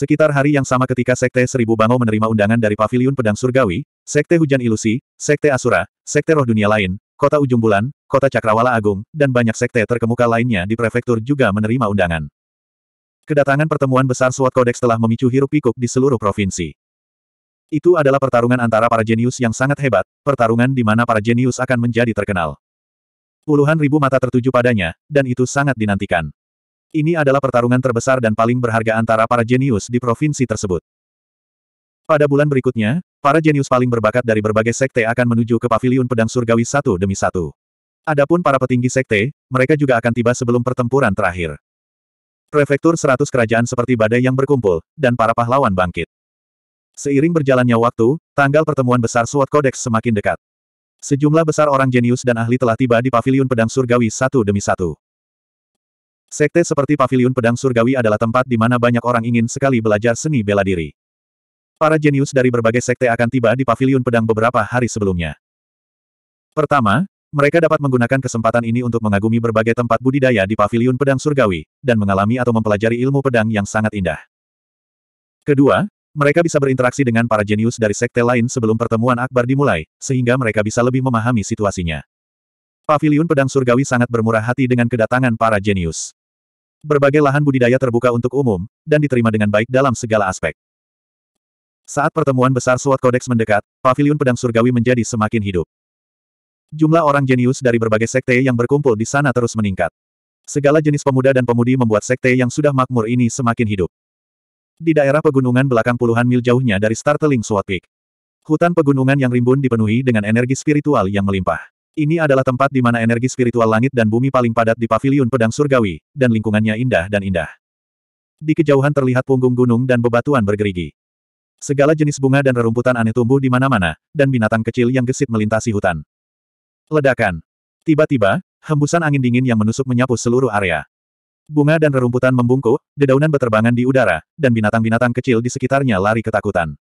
Sekitar hari yang sama ketika Sekte Seribu Bangau menerima undangan dari Paviliun Pedang Surgawi, Sekte Hujan Ilusi, Sekte Asura, Sekte Roh Dunia lain, Kota Ujung Bulan, Kota Cakrawala Agung, dan banyak sekte terkemuka lainnya di prefektur juga menerima undangan. Kedatangan pertemuan besar Swat Codex telah memicu hiruk pikuk di seluruh provinsi. Itu adalah pertarungan antara para jenius yang sangat hebat, pertarungan di mana para jenius akan menjadi terkenal. Puluhan ribu mata tertuju padanya, dan itu sangat dinantikan. Ini adalah pertarungan terbesar dan paling berharga antara para jenius di provinsi tersebut. Pada bulan berikutnya, para jenius paling berbakat dari berbagai sekte akan menuju ke paviliun pedang surgawi satu demi satu. Adapun para petinggi sekte, mereka juga akan tiba sebelum pertempuran terakhir. Prefektur seratus kerajaan seperti badai yang berkumpul, dan para pahlawan bangkit. Seiring berjalannya waktu, tanggal pertemuan besar SWOT Codex semakin dekat. Sejumlah besar orang jenius dan ahli telah tiba di paviliun pedang surgawi satu demi satu. Sekte seperti Paviliun Pedang Surgawi adalah tempat di mana banyak orang ingin sekali belajar seni bela diri. Para jenius dari berbagai sekte akan tiba di Paviliun Pedang beberapa hari sebelumnya. Pertama, mereka dapat menggunakan kesempatan ini untuk mengagumi berbagai tempat budidaya di Paviliun Pedang Surgawi, dan mengalami atau mempelajari ilmu pedang yang sangat indah. Kedua, mereka bisa berinteraksi dengan para jenius dari sekte lain sebelum pertemuan akbar dimulai, sehingga mereka bisa lebih memahami situasinya. Paviliun Pedang Surgawi sangat bermurah hati dengan kedatangan para jenius. Berbagai lahan budidaya terbuka untuk umum, dan diterima dengan baik dalam segala aspek. Saat pertemuan besar SWOT Codex mendekat, paviliun pedang surgawi menjadi semakin hidup. Jumlah orang jenius dari berbagai sekte yang berkumpul di sana terus meningkat. Segala jenis pemuda dan pemudi membuat sekte yang sudah makmur ini semakin hidup. Di daerah pegunungan belakang puluhan mil jauhnya dari Starteling SWOT Peak. Hutan pegunungan yang rimbun dipenuhi dengan energi spiritual yang melimpah. Ini adalah tempat di mana energi spiritual langit dan bumi paling padat di paviliun pedang surgawi, dan lingkungannya indah dan indah. Di kejauhan terlihat punggung gunung dan bebatuan bergerigi. Segala jenis bunga dan rerumputan aneh tumbuh di mana-mana, dan binatang kecil yang gesit melintasi hutan. Ledakan. Tiba-tiba, hembusan angin dingin yang menusuk menyapu seluruh area. Bunga dan rerumputan membungkuk, dedaunan berterbangan di udara, dan binatang-binatang kecil di sekitarnya lari ketakutan.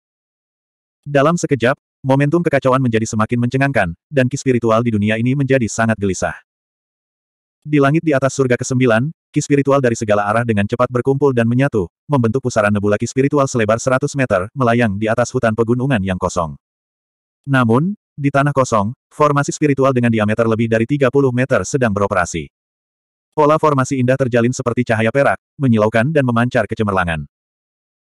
Dalam sekejap, Momentum kekacauan menjadi semakin mencengangkan, dan ki spiritual di dunia ini menjadi sangat gelisah. Di langit di atas surga ke-9, ki spiritual dari segala arah dengan cepat berkumpul dan menyatu, membentuk pusaran nebula ki spiritual selebar 100 meter, melayang di atas hutan pegunungan yang kosong. Namun, di tanah kosong, formasi spiritual dengan diameter lebih dari 30 meter sedang beroperasi. Pola formasi indah terjalin seperti cahaya perak, menyilaukan dan memancar kecemerlangan.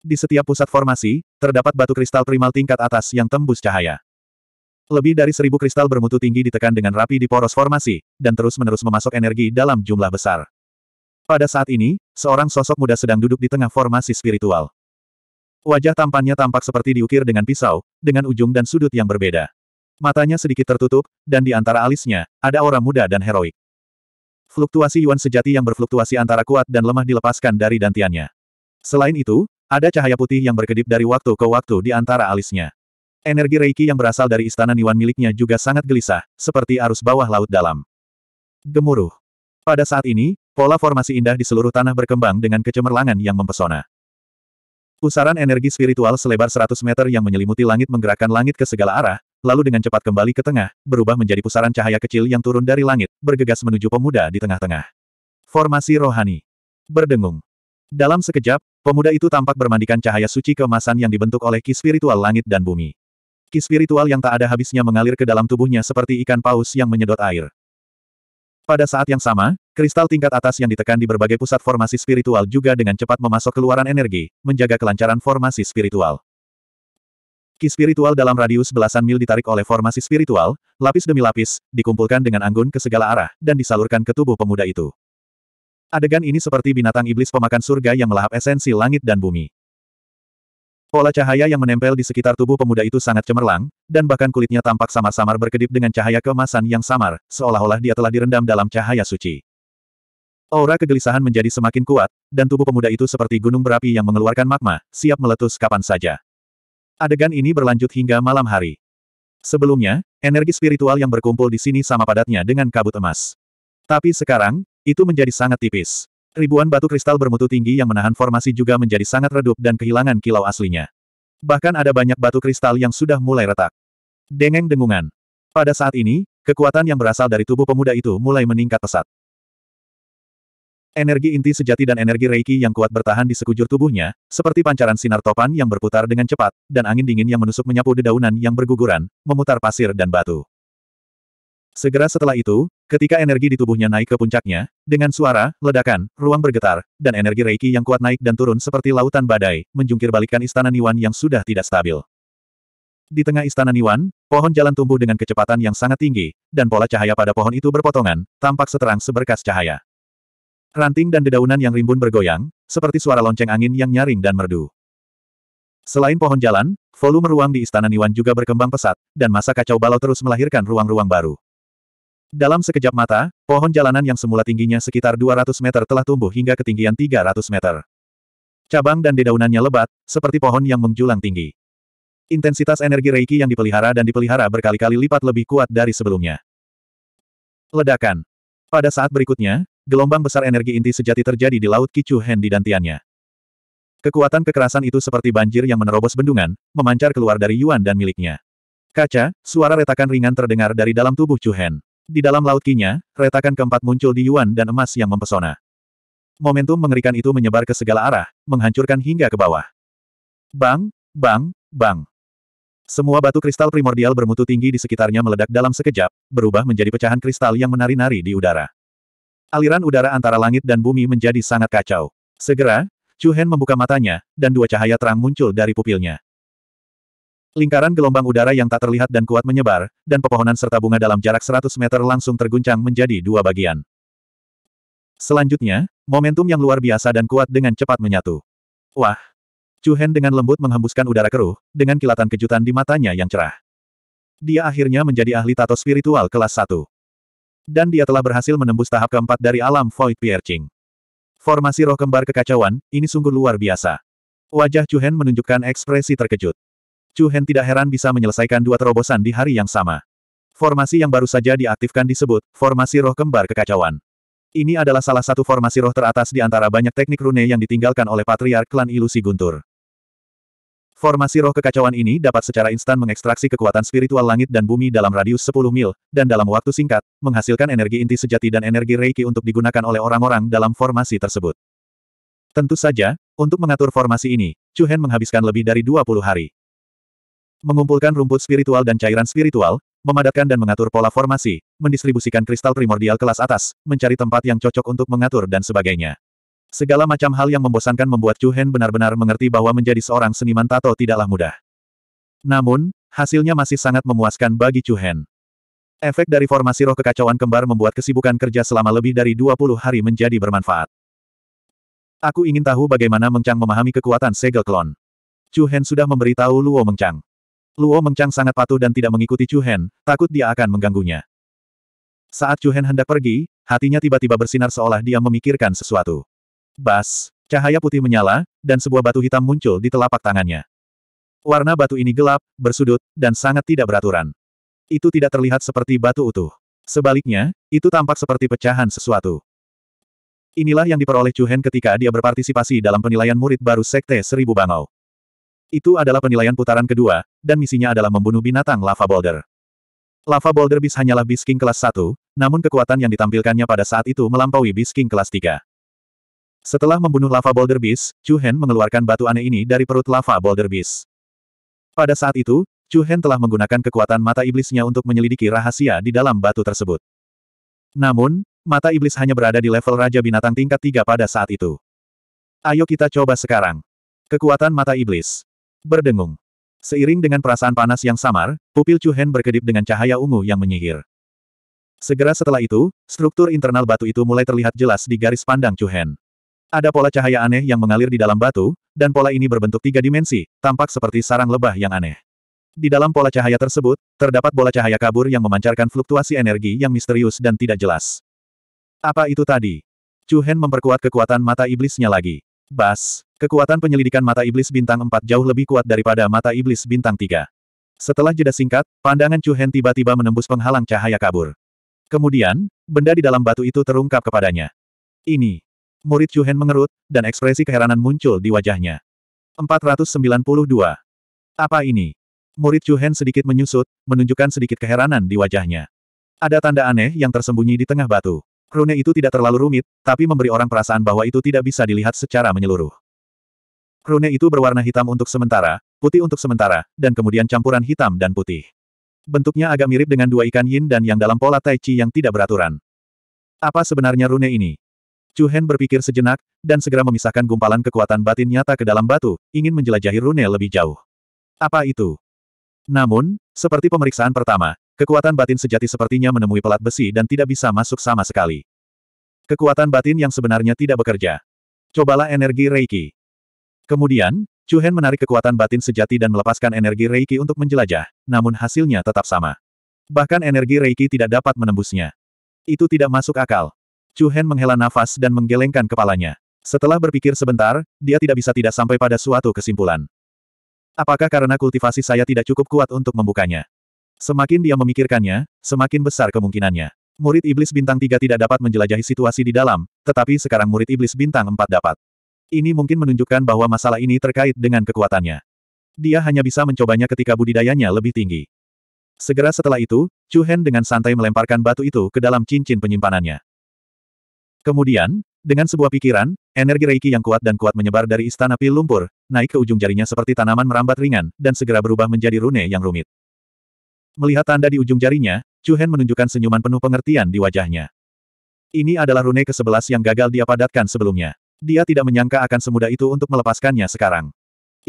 Di setiap pusat formasi, terdapat batu kristal primal tingkat atas yang tembus cahaya. Lebih dari seribu kristal bermutu tinggi ditekan dengan rapi di poros formasi, dan terus-menerus memasok energi dalam jumlah besar. Pada saat ini, seorang sosok muda sedang duduk di tengah formasi spiritual. Wajah tampannya tampak seperti diukir dengan pisau, dengan ujung dan sudut yang berbeda. Matanya sedikit tertutup, dan di antara alisnya, ada aura muda dan heroik. Fluktuasi Yuan sejati yang berfluktuasi antara kuat dan lemah dilepaskan dari dantiannya. Selain itu, ada cahaya putih yang berkedip dari waktu ke waktu di antara alisnya. Energi Reiki yang berasal dari istana Niwan miliknya juga sangat gelisah, seperti arus bawah laut dalam. Gemuruh. Pada saat ini, pola formasi indah di seluruh tanah berkembang dengan kecemerlangan yang mempesona. Pusaran energi spiritual selebar 100 meter yang menyelimuti langit menggerakkan langit ke segala arah, lalu dengan cepat kembali ke tengah, berubah menjadi pusaran cahaya kecil yang turun dari langit, bergegas menuju pemuda di tengah-tengah. Formasi rohani. Berdengung. Dalam sekejap, Pemuda itu tampak bermandikan cahaya suci keemasan yang dibentuk oleh ki spiritual langit dan bumi. Ki spiritual yang tak ada habisnya mengalir ke dalam tubuhnya seperti ikan paus yang menyedot air. Pada saat yang sama, kristal tingkat atas yang ditekan di berbagai pusat formasi spiritual juga dengan cepat memasok keluaran energi, menjaga kelancaran formasi spiritual. Ki spiritual dalam radius belasan mil ditarik oleh formasi spiritual, lapis demi lapis, dikumpulkan dengan anggun ke segala arah, dan disalurkan ke tubuh pemuda itu. Adegan ini seperti binatang iblis pemakan surga yang melahap esensi langit dan bumi. Pola cahaya yang menempel di sekitar tubuh pemuda itu sangat cemerlang, dan bahkan kulitnya tampak samar-samar berkedip dengan cahaya kemasan yang samar, seolah-olah dia telah direndam dalam cahaya suci. Aura kegelisahan menjadi semakin kuat, dan tubuh pemuda itu seperti gunung berapi yang mengeluarkan magma, siap meletus kapan saja. Adegan ini berlanjut hingga malam hari. Sebelumnya, energi spiritual yang berkumpul di sini sama padatnya dengan kabut emas. Tapi sekarang, itu menjadi sangat tipis. Ribuan batu kristal bermutu tinggi yang menahan formasi juga menjadi sangat redup dan kehilangan kilau aslinya. Bahkan ada banyak batu kristal yang sudah mulai retak. Dengeng dengungan. Pada saat ini, kekuatan yang berasal dari tubuh pemuda itu mulai meningkat pesat. Energi inti sejati dan energi reiki yang kuat bertahan di sekujur tubuhnya, seperti pancaran sinar topan yang berputar dengan cepat, dan angin dingin yang menusuk menyapu dedaunan yang berguguran, memutar pasir dan batu. Segera setelah itu, ketika energi di tubuhnya naik ke puncaknya, dengan suara, ledakan, ruang bergetar, dan energi reiki yang kuat naik dan turun seperti lautan badai, menjungkir balikan istana Niwan yang sudah tidak stabil. Di tengah istana Niwan, pohon jalan tumbuh dengan kecepatan yang sangat tinggi, dan pola cahaya pada pohon itu berpotongan, tampak seterang seberkas cahaya. Ranting dan dedaunan yang rimbun bergoyang, seperti suara lonceng angin yang nyaring dan merdu. Selain pohon jalan, volume ruang di istana Niwan juga berkembang pesat, dan masa kacau balau terus melahirkan ruang-ruang baru. Dalam sekejap mata, pohon jalanan yang semula tingginya sekitar 200 meter telah tumbuh hingga ketinggian 300 meter. Cabang dan dedaunannya lebat, seperti pohon yang menjulang tinggi. Intensitas energi Reiki yang dipelihara dan dipelihara berkali-kali lipat lebih kuat dari sebelumnya. Ledakan. Pada saat berikutnya, gelombang besar energi inti sejati terjadi di Laut Kicu Hen di dantiannya. Kekuatan kekerasan itu seperti banjir yang menerobos bendungan, memancar keluar dari Yuan dan miliknya. Kaca, suara retakan ringan terdengar dari dalam tubuh Chu Hen. Di dalam laut kinya, retakan keempat muncul di yuan dan emas yang mempesona. Momentum mengerikan itu menyebar ke segala arah, menghancurkan hingga ke bawah. Bang, bang, bang. Semua batu kristal primordial bermutu tinggi di sekitarnya meledak dalam sekejap, berubah menjadi pecahan kristal yang menari-nari di udara. Aliran udara antara langit dan bumi menjadi sangat kacau. Segera, Chu Hen membuka matanya, dan dua cahaya terang muncul dari pupilnya. Lingkaran gelombang udara yang tak terlihat dan kuat menyebar, dan pepohonan serta bunga dalam jarak 100 meter langsung terguncang menjadi dua bagian. Selanjutnya, momentum yang luar biasa dan kuat dengan cepat menyatu. Wah! Chu Hen dengan lembut menghembuskan udara keruh, dengan kilatan kejutan di matanya yang cerah. Dia akhirnya menjadi ahli tato spiritual kelas 1. Dan dia telah berhasil menembus tahap keempat dari alam Void Piercing. Formasi roh kembar kekacauan, ini sungguh luar biasa. Wajah Chu Hen menunjukkan ekspresi terkejut. Chu Hen tidak heran bisa menyelesaikan dua terobosan di hari yang sama. Formasi yang baru saja diaktifkan disebut, formasi roh kembar kekacauan. Ini adalah salah satu formasi roh teratas di antara banyak teknik rune yang ditinggalkan oleh Patriark Klan Ilusi Guntur. Formasi roh kekacauan ini dapat secara instan mengekstraksi kekuatan spiritual langit dan bumi dalam radius 10 mil, dan dalam waktu singkat, menghasilkan energi inti sejati dan energi reiki untuk digunakan oleh orang-orang dalam formasi tersebut. Tentu saja, untuk mengatur formasi ini, Chu Hen menghabiskan lebih dari 20 hari. Mengumpulkan rumput spiritual dan cairan spiritual, memadatkan dan mengatur pola formasi, mendistribusikan kristal primordial kelas atas, mencari tempat yang cocok untuk mengatur dan sebagainya. Segala macam hal yang membosankan membuat Chu Hen benar-benar mengerti bahwa menjadi seorang seniman tato tidaklah mudah. Namun, hasilnya masih sangat memuaskan bagi Chu Hen. Efek dari formasi roh kekacauan kembar membuat kesibukan kerja selama lebih dari 20 hari menjadi bermanfaat. Aku ingin tahu bagaimana Mengchang memahami kekuatan segel klon. Chu Hen sudah memberitahu Luo Mengcang. Luo Mengchang sangat patuh dan tidak mengikuti Chu Hen, takut dia akan mengganggunya. Saat Chu Hen hendak pergi, hatinya tiba-tiba bersinar seolah dia memikirkan sesuatu. Bas, cahaya putih menyala, dan sebuah batu hitam muncul di telapak tangannya. Warna batu ini gelap, bersudut, dan sangat tidak beraturan. Itu tidak terlihat seperti batu utuh. Sebaliknya, itu tampak seperti pecahan sesuatu. Inilah yang diperoleh Chu Hen ketika dia berpartisipasi dalam penilaian murid baru Sekte Seribu Bangau. Itu adalah penilaian putaran kedua, dan misinya adalah membunuh binatang lava boulder. Lava boulder bis hanyalah bis king kelas 1, namun kekuatan yang ditampilkannya pada saat itu melampaui bis king kelas 3. Setelah membunuh lava boulder bis, Chu Hen mengeluarkan batu aneh ini dari perut lava boulder bis. Pada saat itu, Chu Hen telah menggunakan kekuatan mata iblisnya untuk menyelidiki rahasia di dalam batu tersebut. Namun, mata iblis hanya berada di level Raja Binatang tingkat 3 pada saat itu. Ayo kita coba sekarang. Kekuatan mata iblis berdengung. Seiring dengan perasaan panas yang samar, pupil Chu Hen berkedip dengan cahaya ungu yang menyihir. Segera setelah itu, struktur internal batu itu mulai terlihat jelas di garis pandang Chu Hen. Ada pola cahaya aneh yang mengalir di dalam batu, dan pola ini berbentuk tiga dimensi, tampak seperti sarang lebah yang aneh. Di dalam pola cahaya tersebut, terdapat bola cahaya kabur yang memancarkan fluktuasi energi yang misterius dan tidak jelas. Apa itu tadi? Chu Hen memperkuat kekuatan mata iblisnya lagi. Bas, kekuatan penyelidikan mata iblis bintang 4 jauh lebih kuat daripada mata iblis bintang 3. Setelah jeda singkat, pandangan Chu Hen tiba-tiba menembus penghalang cahaya kabur. Kemudian, benda di dalam batu itu terungkap kepadanya. Ini. Murid Chu Hen mengerut, dan ekspresi keheranan muncul di wajahnya. 492. Apa ini? Murid Chu Hen sedikit menyusut, menunjukkan sedikit keheranan di wajahnya. Ada tanda aneh yang tersembunyi di tengah batu. Rune itu tidak terlalu rumit, tapi memberi orang perasaan bahwa itu tidak bisa dilihat secara menyeluruh. Rune itu berwarna hitam untuk sementara, putih untuk sementara, dan kemudian campuran hitam dan putih. Bentuknya agak mirip dengan dua ikan yin dan yang dalam pola tai chi yang tidak beraturan. Apa sebenarnya rune ini? Chu Hen berpikir sejenak, dan segera memisahkan gumpalan kekuatan batin nyata ke dalam batu, ingin menjelajahi rune lebih jauh. Apa itu? Namun, seperti pemeriksaan pertama, Kekuatan batin sejati sepertinya menemui pelat besi dan tidak bisa masuk sama sekali. Kekuatan batin yang sebenarnya tidak bekerja. Cobalah energi Reiki. Kemudian, Chu Hen menarik kekuatan batin sejati dan melepaskan energi Reiki untuk menjelajah, namun hasilnya tetap sama. Bahkan energi Reiki tidak dapat menembusnya. Itu tidak masuk akal. Chu Hen menghela nafas dan menggelengkan kepalanya. Setelah berpikir sebentar, dia tidak bisa tidak sampai pada suatu kesimpulan. Apakah karena kultivasi saya tidak cukup kuat untuk membukanya? Semakin dia memikirkannya, semakin besar kemungkinannya. Murid Iblis Bintang 3 tidak dapat menjelajahi situasi di dalam, tetapi sekarang murid Iblis Bintang 4 dapat. Ini mungkin menunjukkan bahwa masalah ini terkait dengan kekuatannya. Dia hanya bisa mencobanya ketika budidayanya lebih tinggi. Segera setelah itu, Chu Hen dengan santai melemparkan batu itu ke dalam cincin penyimpanannya. Kemudian, dengan sebuah pikiran, energi Reiki yang kuat dan kuat menyebar dari istana pil lumpur, naik ke ujung jarinya seperti tanaman merambat ringan, dan segera berubah menjadi rune yang rumit. Melihat tanda di ujung jarinya, Chu Hen menunjukkan senyuman penuh pengertian di wajahnya. Ini adalah rune ke-11 yang gagal dia padatkan sebelumnya. Dia tidak menyangka akan semudah itu untuk melepaskannya sekarang.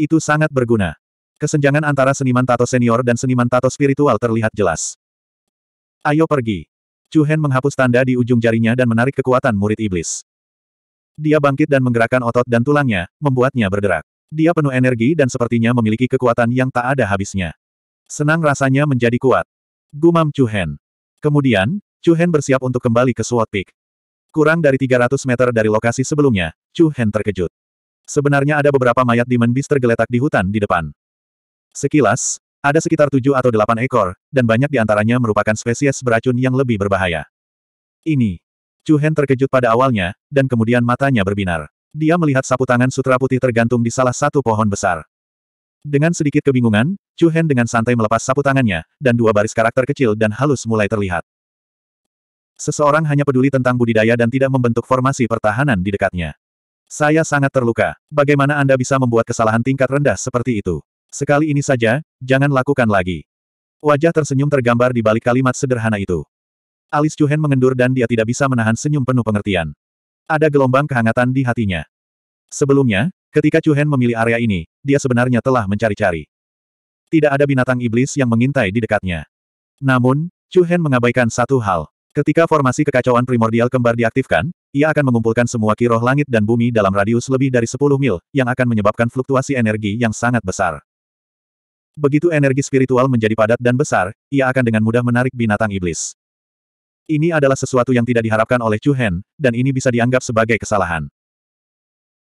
Itu sangat berguna. Kesenjangan antara seniman tato senior dan seniman tato spiritual terlihat jelas. Ayo pergi. Chu Hen menghapus tanda di ujung jarinya dan menarik kekuatan murid iblis. Dia bangkit dan menggerakkan otot dan tulangnya, membuatnya berderak. Dia penuh energi dan sepertinya memiliki kekuatan yang tak ada habisnya. Senang rasanya menjadi kuat. Gumam Chu Hen. Kemudian, Chu Hen bersiap untuk kembali ke Sword Peak. Kurang dari 300 meter dari lokasi sebelumnya, Chu Hen terkejut. Sebenarnya ada beberapa mayat Demon Beast tergeletak di hutan di depan. Sekilas, ada sekitar tujuh atau delapan ekor, dan banyak di antaranya merupakan spesies beracun yang lebih berbahaya. Ini. Chu Hen terkejut pada awalnya, dan kemudian matanya berbinar. Dia melihat sapu tangan sutra putih tergantung di salah satu pohon besar. Dengan sedikit kebingungan, Chu Hen dengan santai melepas sapu tangannya, dan dua baris karakter kecil dan halus mulai terlihat. Seseorang hanya peduli tentang budidaya dan tidak membentuk formasi pertahanan di dekatnya. Saya sangat terluka. Bagaimana Anda bisa membuat kesalahan tingkat rendah seperti itu? Sekali ini saja, jangan lakukan lagi. Wajah tersenyum tergambar di balik kalimat sederhana itu. Alis Chu Hen mengendur dan dia tidak bisa menahan senyum penuh pengertian. Ada gelombang kehangatan di hatinya. Sebelumnya, Ketika Chu Hen memilih area ini, dia sebenarnya telah mencari-cari. Tidak ada binatang iblis yang mengintai di dekatnya. Namun, Chu Hen mengabaikan satu hal. Ketika formasi kekacauan primordial kembar diaktifkan, ia akan mengumpulkan semua ki langit dan bumi dalam radius lebih dari 10 mil, yang akan menyebabkan fluktuasi energi yang sangat besar. Begitu energi spiritual menjadi padat dan besar, ia akan dengan mudah menarik binatang iblis. Ini adalah sesuatu yang tidak diharapkan oleh Chu Hen, dan ini bisa dianggap sebagai kesalahan.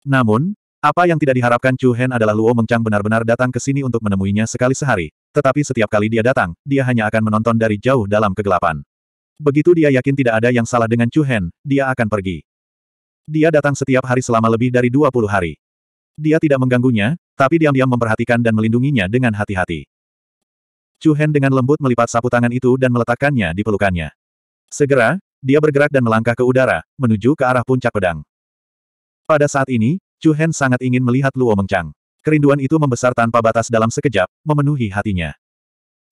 Namun, apa yang tidak diharapkan Chu Hen adalah Luo Mengchang benar-benar datang ke sini untuk menemuinya sekali sehari, tetapi setiap kali dia datang, dia hanya akan menonton dari jauh dalam kegelapan. Begitu dia yakin tidak ada yang salah dengan Chu Hen, dia akan pergi. Dia datang setiap hari selama lebih dari 20 hari. Dia tidak mengganggunya, tapi diam-diam memperhatikan dan melindunginya dengan hati-hati. Chu Hen dengan lembut melipat sapu tangan itu dan meletakkannya di pelukannya. Segera, dia bergerak dan melangkah ke udara, menuju ke arah puncak pedang. Pada saat ini, Chu Hen sangat ingin melihat Luo Mengchang. Kerinduan itu membesar tanpa batas dalam sekejap, memenuhi hatinya.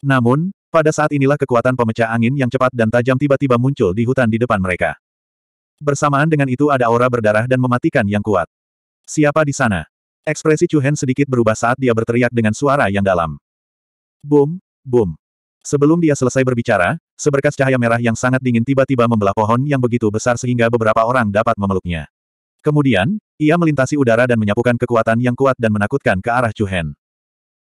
Namun, pada saat inilah kekuatan pemecah angin yang cepat dan tajam tiba-tiba muncul di hutan di depan mereka. Bersamaan dengan itu ada aura berdarah dan mematikan yang kuat. Siapa di sana? Ekspresi Chu Hen sedikit berubah saat dia berteriak dengan suara yang dalam. Boom, boom. Sebelum dia selesai berbicara, seberkas cahaya merah yang sangat dingin tiba-tiba membelah pohon yang begitu besar sehingga beberapa orang dapat memeluknya. Kemudian, ia melintasi udara dan menyapukan kekuatan yang kuat dan menakutkan ke arah Chuhen.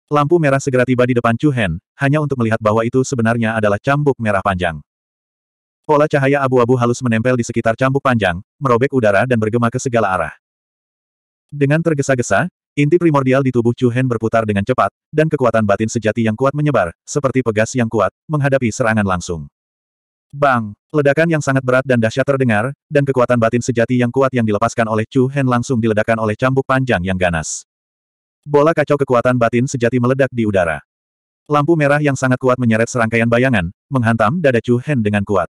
Lampu merah segera tiba di depan Chuhen, hanya untuk melihat bahwa itu sebenarnya adalah cambuk merah panjang. Pola cahaya abu-abu halus menempel di sekitar cambuk panjang, merobek udara dan bergema ke segala arah. Dengan tergesa-gesa, inti primordial di tubuh Chuhen berputar dengan cepat, dan kekuatan batin sejati yang kuat menyebar, seperti pegas yang kuat, menghadapi serangan langsung. Bang! Ledakan yang sangat berat dan dahsyat terdengar, dan kekuatan batin sejati yang kuat yang dilepaskan oleh Chu Hen langsung diledakkan oleh cambuk panjang yang ganas. Bola kacau kekuatan batin sejati meledak di udara. Lampu merah yang sangat kuat menyeret serangkaian bayangan, menghantam dada Chu Hen dengan kuat.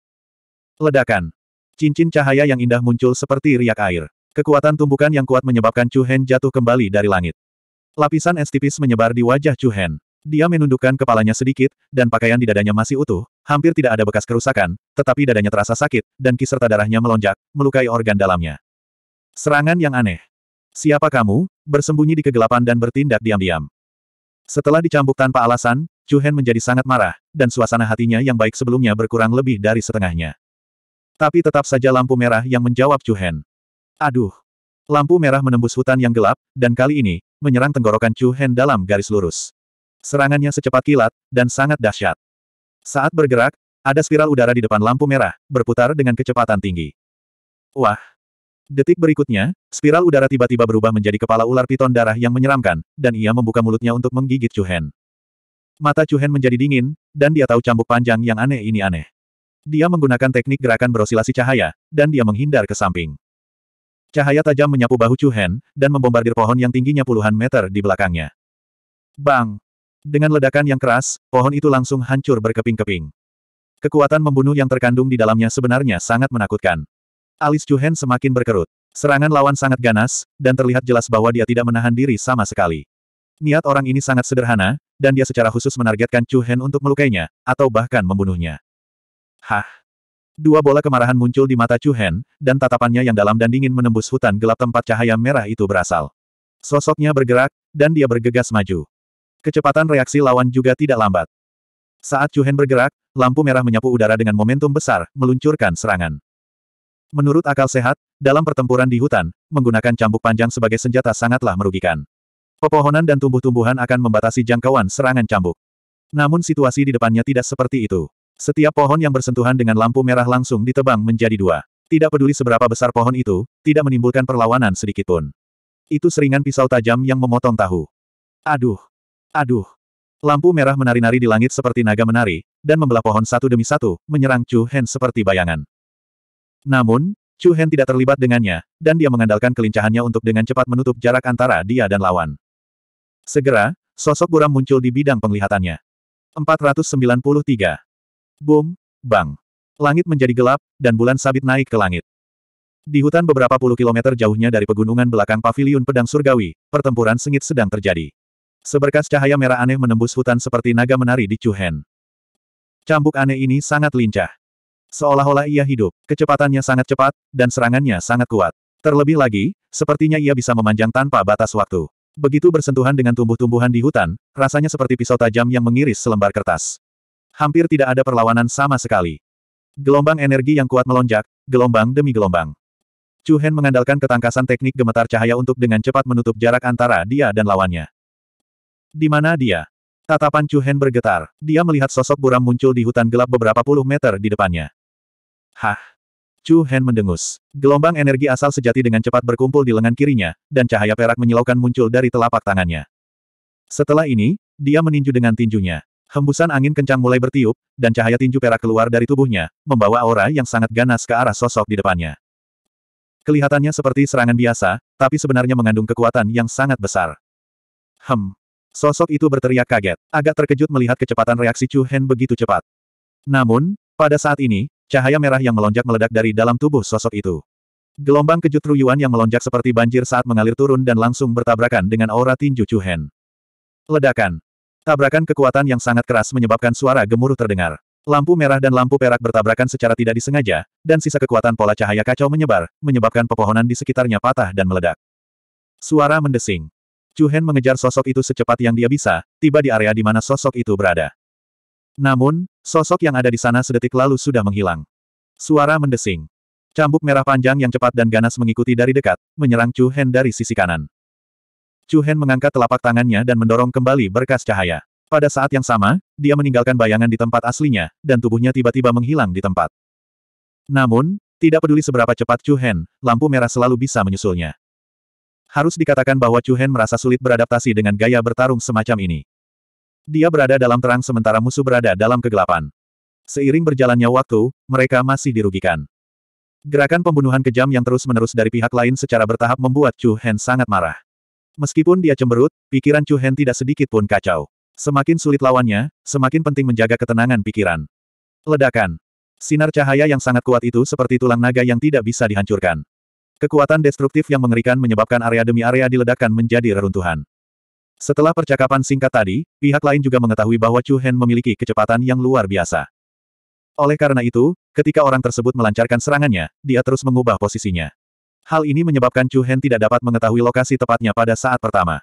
Ledakan. Cincin cahaya yang indah muncul seperti riak air. Kekuatan tumbukan yang kuat menyebabkan Chu Hen jatuh kembali dari langit. Lapisan es tipis menyebar di wajah Chu Hen. Dia menundukkan kepalanya sedikit, dan pakaian di dadanya masih utuh, Hampir tidak ada bekas kerusakan, tetapi dadanya terasa sakit, dan ki serta darahnya melonjak, melukai organ dalamnya. Serangan yang aneh. Siapa kamu? Bersembunyi di kegelapan dan bertindak diam-diam. Setelah dicambuk tanpa alasan, Chu Hen menjadi sangat marah, dan suasana hatinya yang baik sebelumnya berkurang lebih dari setengahnya. Tapi tetap saja lampu merah yang menjawab Chu Hen. Aduh! Lampu merah menembus hutan yang gelap, dan kali ini, menyerang tenggorokan Chu Hen dalam garis lurus. Serangannya secepat kilat, dan sangat dahsyat. Saat bergerak, ada spiral udara di depan lampu merah, berputar dengan kecepatan tinggi. Wah! Detik berikutnya, spiral udara tiba-tiba berubah menjadi kepala ular piton darah yang menyeramkan, dan ia membuka mulutnya untuk menggigit Hen. Mata Hen menjadi dingin, dan dia tahu cambuk panjang yang aneh ini aneh. Dia menggunakan teknik gerakan berosilasi cahaya, dan dia menghindar ke samping. Cahaya tajam menyapu bahu Hen, dan membombardir pohon yang tingginya puluhan meter di belakangnya. Bang! Dengan ledakan yang keras, pohon itu langsung hancur berkeping-keping. Kekuatan membunuh yang terkandung di dalamnya sebenarnya sangat menakutkan. Alis Chuhen semakin berkerut. Serangan lawan sangat ganas, dan terlihat jelas bahwa dia tidak menahan diri sama sekali. Niat orang ini sangat sederhana, dan dia secara khusus menargetkan Chuhen untuk melukainya, atau bahkan membunuhnya. Hah! Dua bola kemarahan muncul di mata Chuhen, dan tatapannya yang dalam dan dingin menembus hutan gelap tempat cahaya merah itu berasal. Sosoknya bergerak, dan dia bergegas maju. Kecepatan reaksi lawan juga tidak lambat. Saat Chu Hen bergerak, lampu merah menyapu udara dengan momentum besar, meluncurkan serangan. Menurut akal sehat, dalam pertempuran di hutan, menggunakan cambuk panjang sebagai senjata sangatlah merugikan. Pepohonan dan tumbuh-tumbuhan akan membatasi jangkauan serangan cambuk. Namun situasi di depannya tidak seperti itu. Setiap pohon yang bersentuhan dengan lampu merah langsung ditebang menjadi dua. Tidak peduli seberapa besar pohon itu, tidak menimbulkan perlawanan sedikitpun. Itu seringan pisau tajam yang memotong tahu. Aduh, Aduh! Lampu merah menari-nari di langit seperti naga menari, dan membelah pohon satu demi satu, menyerang Chu Hen seperti bayangan. Namun, Chu Hen tidak terlibat dengannya, dan dia mengandalkan kelincahannya untuk dengan cepat menutup jarak antara dia dan lawan. Segera, sosok buram muncul di bidang penglihatannya. 493. Boom, bang. Langit menjadi gelap, dan bulan sabit naik ke langit. Di hutan beberapa puluh kilometer jauhnya dari pegunungan belakang paviliun pedang surgawi, pertempuran sengit sedang terjadi. Seberkas cahaya merah aneh menembus hutan seperti naga menari di Chuhen. Cambuk aneh ini sangat lincah. Seolah-olah ia hidup, kecepatannya sangat cepat, dan serangannya sangat kuat. Terlebih lagi, sepertinya ia bisa memanjang tanpa batas waktu. Begitu bersentuhan dengan tumbuh-tumbuhan di hutan, rasanya seperti pisau tajam yang mengiris selembar kertas. Hampir tidak ada perlawanan sama sekali. Gelombang energi yang kuat melonjak, gelombang demi gelombang. Chu Hen mengandalkan ketangkasan teknik gemetar cahaya untuk dengan cepat menutup jarak antara dia dan lawannya. Di mana dia? Tatapan Chu Hen bergetar. Dia melihat sosok buram muncul di hutan gelap beberapa puluh meter di depannya. Hah? Chu Hen mendengus. Gelombang energi asal sejati dengan cepat berkumpul di lengan kirinya, dan cahaya perak menyilaukan muncul dari telapak tangannya. Setelah ini, dia meninju dengan tinjunya. Hembusan angin kencang mulai bertiup, dan cahaya tinju perak keluar dari tubuhnya, membawa aura yang sangat ganas ke arah sosok di depannya. Kelihatannya seperti serangan biasa, tapi sebenarnya mengandung kekuatan yang sangat besar. Hem, Sosok itu berteriak kaget, agak terkejut melihat kecepatan reaksi Chu Hen begitu cepat. Namun, pada saat ini, cahaya merah yang melonjak meledak dari dalam tubuh sosok itu. Gelombang kejut ruyuan yang melonjak seperti banjir saat mengalir turun dan langsung bertabrakan dengan aura tinju Chu Hen. Ledakan. Tabrakan kekuatan yang sangat keras menyebabkan suara gemuruh terdengar. Lampu merah dan lampu perak bertabrakan secara tidak disengaja, dan sisa kekuatan pola cahaya kacau menyebar, menyebabkan pepohonan di sekitarnya patah dan meledak. Suara mendesing. Chu Hen mengejar sosok itu secepat yang dia bisa, tiba di area di mana sosok itu berada. Namun, sosok yang ada di sana sedetik lalu sudah menghilang. Suara mendesing. Cambuk merah panjang yang cepat dan ganas mengikuti dari dekat, menyerang Chu Hen dari sisi kanan. Chu Hen mengangkat telapak tangannya dan mendorong kembali berkas cahaya. Pada saat yang sama, dia meninggalkan bayangan di tempat aslinya, dan tubuhnya tiba-tiba menghilang di tempat. Namun, tidak peduli seberapa cepat Chu Hen, lampu merah selalu bisa menyusulnya. Harus dikatakan bahwa Chu Hen merasa sulit beradaptasi dengan gaya bertarung semacam ini. Dia berada dalam terang sementara musuh berada dalam kegelapan. Seiring berjalannya waktu, mereka masih dirugikan. Gerakan pembunuhan kejam yang terus-menerus dari pihak lain secara bertahap membuat Chu Hen sangat marah. Meskipun dia cemberut, pikiran Chu Hen tidak sedikit pun kacau. Semakin sulit lawannya, semakin penting menjaga ketenangan pikiran. Ledakan. Sinar cahaya yang sangat kuat itu seperti tulang naga yang tidak bisa dihancurkan. Kekuatan destruktif yang mengerikan menyebabkan area demi area diledakkan menjadi reruntuhan. Setelah percakapan singkat tadi, pihak lain juga mengetahui bahwa Chu Hen memiliki kecepatan yang luar biasa. Oleh karena itu, ketika orang tersebut melancarkan serangannya, dia terus mengubah posisinya. Hal ini menyebabkan Chu Hen tidak dapat mengetahui lokasi tepatnya pada saat pertama.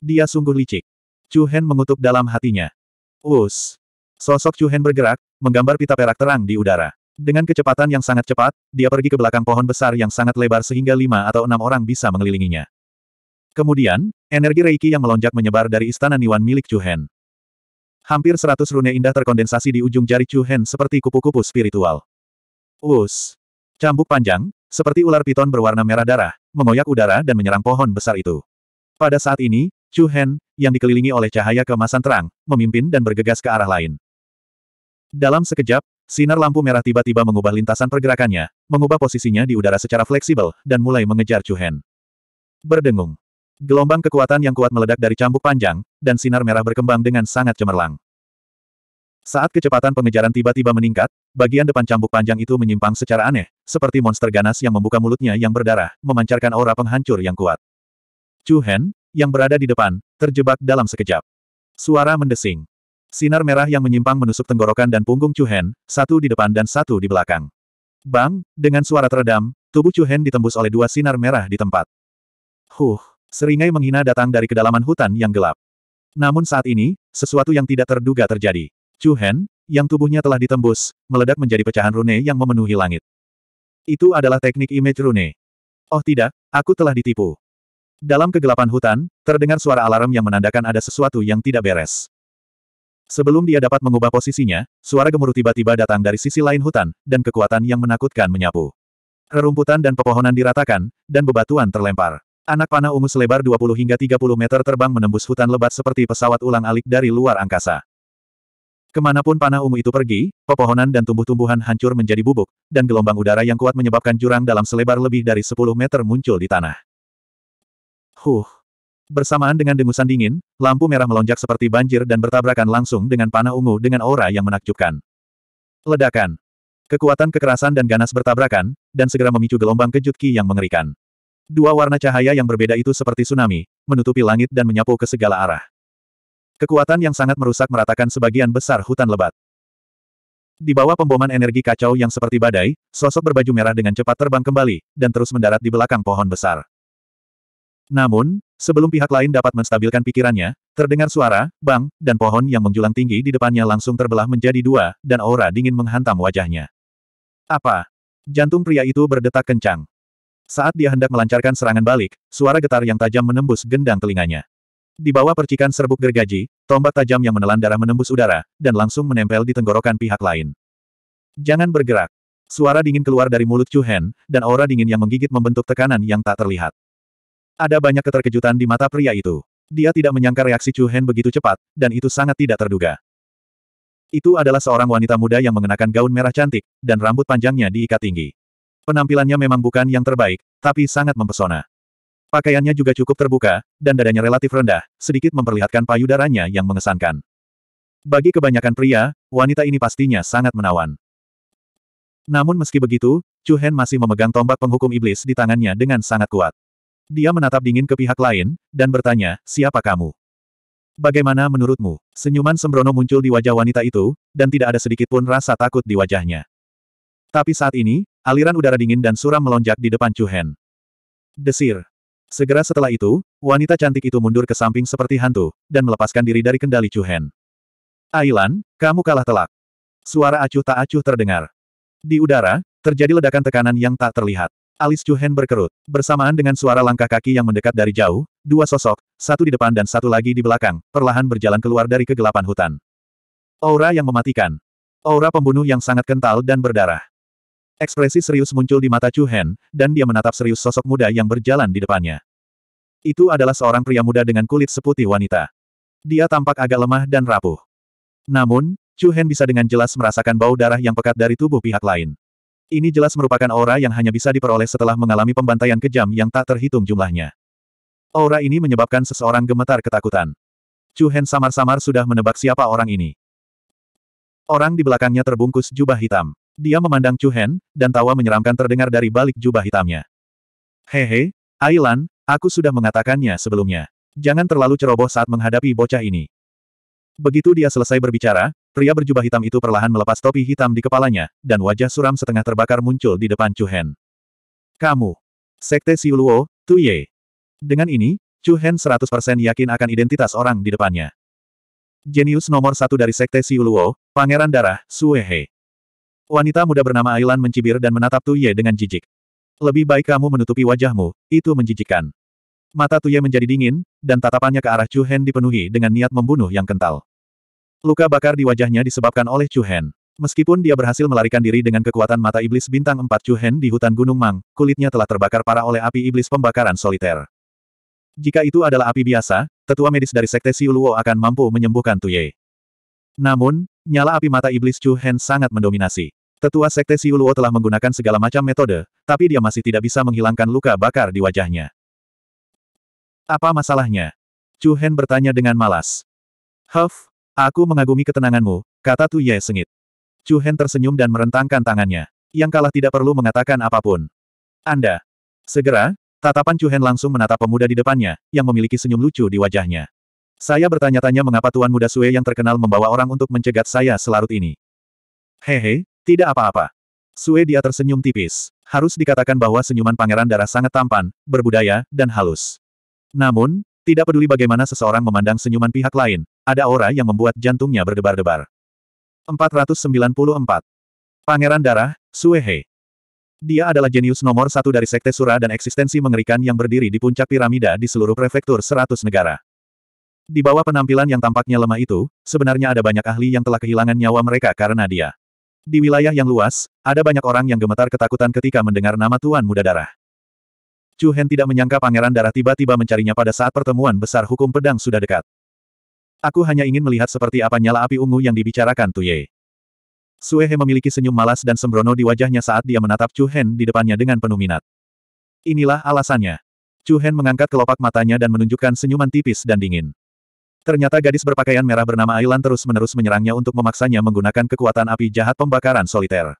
Dia sungguh licik. Chu Hen mengutuk dalam hatinya. Us. Sosok Chu Hen bergerak, menggambar pita perak terang di udara. Dengan kecepatan yang sangat cepat, dia pergi ke belakang pohon besar yang sangat lebar sehingga lima atau enam orang bisa mengelilinginya. Kemudian, energi Reiki yang melonjak menyebar dari istana Niwan milik Chu Hen. Hampir seratus rune indah terkondensasi di ujung jari Chu Hen seperti kupu-kupu spiritual. Us. Cambuk panjang, seperti ular piton berwarna merah darah, mengoyak udara dan menyerang pohon besar itu. Pada saat ini, Chu Hen, yang dikelilingi oleh cahaya kemasan terang, memimpin dan bergegas ke arah lain. Dalam sekejap, Sinar lampu merah tiba-tiba mengubah lintasan pergerakannya, mengubah posisinya di udara secara fleksibel, dan mulai mengejar Chu Hen. Berdengung. Gelombang kekuatan yang kuat meledak dari cambuk panjang, dan sinar merah berkembang dengan sangat cemerlang. Saat kecepatan pengejaran tiba-tiba meningkat, bagian depan cambuk panjang itu menyimpang secara aneh, seperti monster ganas yang membuka mulutnya yang berdarah, memancarkan aura penghancur yang kuat. Chu Hen, yang berada di depan, terjebak dalam sekejap. Suara mendesing. Sinar merah yang menyimpang menusuk tenggorokan dan punggung Chu Hen, satu di depan dan satu di belakang. Bang, dengan suara teredam, tubuh Chu Hen ditembus oleh dua sinar merah di tempat. Huh, seringai menghina datang dari kedalaman hutan yang gelap. Namun saat ini, sesuatu yang tidak terduga terjadi. Chu Hen, yang tubuhnya telah ditembus, meledak menjadi pecahan rune yang memenuhi langit. Itu adalah teknik image rune. Oh tidak, aku telah ditipu. Dalam kegelapan hutan, terdengar suara alarm yang menandakan ada sesuatu yang tidak beres. Sebelum dia dapat mengubah posisinya, suara gemuruh tiba-tiba datang dari sisi lain hutan, dan kekuatan yang menakutkan menyapu. Rerumputan dan pepohonan diratakan, dan bebatuan terlempar. Anak panah ungu selebar 20 hingga 30 meter terbang menembus hutan lebat seperti pesawat ulang-alik dari luar angkasa. Kemanapun panah ungu itu pergi, pepohonan dan tumbuh-tumbuhan hancur menjadi bubuk, dan gelombang udara yang kuat menyebabkan jurang dalam selebar lebih dari 10 meter muncul di tanah. Huh, Bersamaan dengan dengusan dingin, lampu merah melonjak seperti banjir dan bertabrakan langsung dengan panah ungu dengan aura yang menakjubkan. Ledakan. Kekuatan kekerasan dan ganas bertabrakan, dan segera memicu gelombang kejut ki yang mengerikan. Dua warna cahaya yang berbeda itu seperti tsunami, menutupi langit dan menyapu ke segala arah. Kekuatan yang sangat merusak meratakan sebagian besar hutan lebat. Di bawah pemboman energi kacau yang seperti badai, sosok berbaju merah dengan cepat terbang kembali, dan terus mendarat di belakang pohon besar. Namun, sebelum pihak lain dapat menstabilkan pikirannya, terdengar suara, bang, dan pohon yang menjulang tinggi di depannya langsung terbelah menjadi dua, dan aura dingin menghantam wajahnya. Apa? Jantung pria itu berdetak kencang. Saat dia hendak melancarkan serangan balik, suara getar yang tajam menembus gendang telinganya. Di bawah percikan serbuk gergaji, tombak tajam yang menelan darah menembus udara, dan langsung menempel di tenggorokan pihak lain. Jangan bergerak. Suara dingin keluar dari mulut Chu Hen, dan aura dingin yang menggigit membentuk tekanan yang tak terlihat. Ada banyak keterkejutan di mata pria itu. Dia tidak menyangka reaksi Chu Hen begitu cepat, dan itu sangat tidak terduga. Itu adalah seorang wanita muda yang mengenakan gaun merah cantik, dan rambut panjangnya diikat tinggi. Penampilannya memang bukan yang terbaik, tapi sangat mempesona. Pakaiannya juga cukup terbuka, dan dadanya relatif rendah, sedikit memperlihatkan payudaranya yang mengesankan. Bagi kebanyakan pria, wanita ini pastinya sangat menawan. Namun meski begitu, Chu Hen masih memegang tombak penghukum iblis di tangannya dengan sangat kuat. Dia menatap dingin ke pihak lain, dan bertanya, siapa kamu? Bagaimana menurutmu? Senyuman sembrono muncul di wajah wanita itu, dan tidak ada sedikit pun rasa takut di wajahnya. Tapi saat ini, aliran udara dingin dan suram melonjak di depan Chu Desir. Segera setelah itu, wanita cantik itu mundur ke samping seperti hantu, dan melepaskan diri dari kendali Chu Hen. Ailan, kamu kalah telak. Suara acuh tak acuh terdengar. Di udara, terjadi ledakan tekanan yang tak terlihat. Alis Juhen berkerut. Bersamaan dengan suara langkah kaki yang mendekat dari jauh, dua sosok, satu di depan dan satu lagi di belakang, perlahan berjalan keluar dari kegelapan hutan. Aura yang mematikan. Aura pembunuh yang sangat kental dan berdarah. Ekspresi serius muncul di mata Chuhen, dan dia menatap serius sosok muda yang berjalan di depannya. Itu adalah seorang pria muda dengan kulit seputih wanita. Dia tampak agak lemah dan rapuh. Namun, Chuhen bisa dengan jelas merasakan bau darah yang pekat dari tubuh pihak lain. Ini jelas merupakan aura yang hanya bisa diperoleh setelah mengalami pembantaian kejam yang tak terhitung jumlahnya. Aura ini menyebabkan seseorang gemetar ketakutan. Chu Hen samar-samar sudah menebak siapa orang ini. Orang di belakangnya terbungkus jubah hitam. Dia memandang Chu Hen, dan tawa menyeramkan terdengar dari balik jubah hitamnya. Hehe, Ailan, aku sudah mengatakannya sebelumnya. Jangan terlalu ceroboh saat menghadapi bocah ini. Begitu dia selesai berbicara, Pria berjubah hitam itu perlahan melepas topi hitam di kepalanya, dan wajah suram setengah terbakar muncul di depan Chu Hen. Kamu. Sekte Siuluo, Tu Ye. Dengan ini, Chu Hen 100% yakin akan identitas orang di depannya. Jenius nomor satu dari Sekte Siuluo, Pangeran Darah, Suehe. Wanita muda bernama Ailan mencibir dan menatap Tu Ye dengan jijik. Lebih baik kamu menutupi wajahmu, itu menjijikkan. Mata Tu Ye menjadi dingin, dan tatapannya ke arah Chu Hen dipenuhi dengan niat membunuh yang kental. Luka bakar di wajahnya disebabkan oleh Chu Hen. Meskipun dia berhasil melarikan diri dengan kekuatan mata iblis bintang 4 Chu Hen di hutan Gunung Mang, kulitnya telah terbakar parah oleh api iblis pembakaran soliter. Jika itu adalah api biasa, tetua medis dari Sekte Siuluo akan mampu menyembuhkan Tuye. Namun, nyala api mata iblis Chu Hen sangat mendominasi. Tetua Sekte Siuluo telah menggunakan segala macam metode, tapi dia masih tidak bisa menghilangkan luka bakar di wajahnya. Apa masalahnya? Chu Hen bertanya dengan malas. Huff, Aku mengagumi ketenanganmu, kata Tu Ye sengit. Chu Hen tersenyum dan merentangkan tangannya. Yang kalah tidak perlu mengatakan apapun. Anda. Segera, tatapan Chu Hen langsung menatap pemuda di depannya, yang memiliki senyum lucu di wajahnya. Saya bertanya-tanya mengapa Tuan Muda Sue yang terkenal membawa orang untuk mencegat saya selarut ini. Hehe, tidak apa-apa. Sue dia tersenyum tipis. Harus dikatakan bahwa senyuman pangeran darah sangat tampan, berbudaya, dan halus. Namun, tidak peduli bagaimana seseorang memandang senyuman pihak lain, ada aura yang membuat jantungnya berdebar-debar. 494. Pangeran Darah, Suehe. Dia adalah jenius nomor satu dari Sekte Sura dan eksistensi mengerikan yang berdiri di puncak piramida di seluruh prefektur 100 negara. Di bawah penampilan yang tampaknya lemah itu, sebenarnya ada banyak ahli yang telah kehilangan nyawa mereka karena dia. Di wilayah yang luas, ada banyak orang yang gemetar ketakutan ketika mendengar nama Tuan Muda Darah. Chu Hen tidak menyangka Pangeran Darah tiba-tiba mencarinya pada saat pertemuan besar hukum pedang sudah dekat. Aku hanya ingin melihat seperti apa nyala api ungu yang dibicarakan Tuye. Suehe memiliki senyum malas dan sembrono di wajahnya saat dia menatap Chu Hen di depannya dengan penuh minat. Inilah alasannya. Chu Hen mengangkat kelopak matanya dan menunjukkan senyuman tipis dan dingin. Ternyata gadis berpakaian merah bernama Ailan terus-menerus menyerangnya untuk memaksanya menggunakan kekuatan api jahat pembakaran soliter.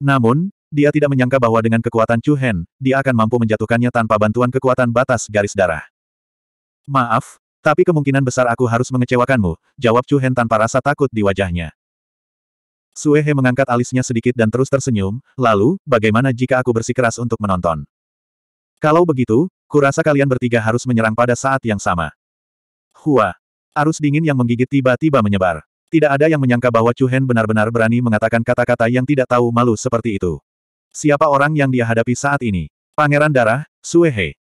Namun, dia tidak menyangka bahwa dengan kekuatan Chu Hen, dia akan mampu menjatuhkannya tanpa bantuan kekuatan batas garis darah. Maaf, tapi kemungkinan besar aku harus mengecewakanmu, jawab Chu Hen tanpa rasa takut di wajahnya. Sue He mengangkat alisnya sedikit dan terus tersenyum, lalu, bagaimana jika aku bersikeras untuk menonton? Kalau begitu, kurasa kalian bertiga harus menyerang pada saat yang sama. Hua. Arus dingin yang menggigit tiba-tiba menyebar. Tidak ada yang menyangka bahwa Chu Hen benar-benar berani mengatakan kata-kata yang tidak tahu malu seperti itu. Siapa orang yang dia hadapi saat ini? Pangeran Darah, Sue He.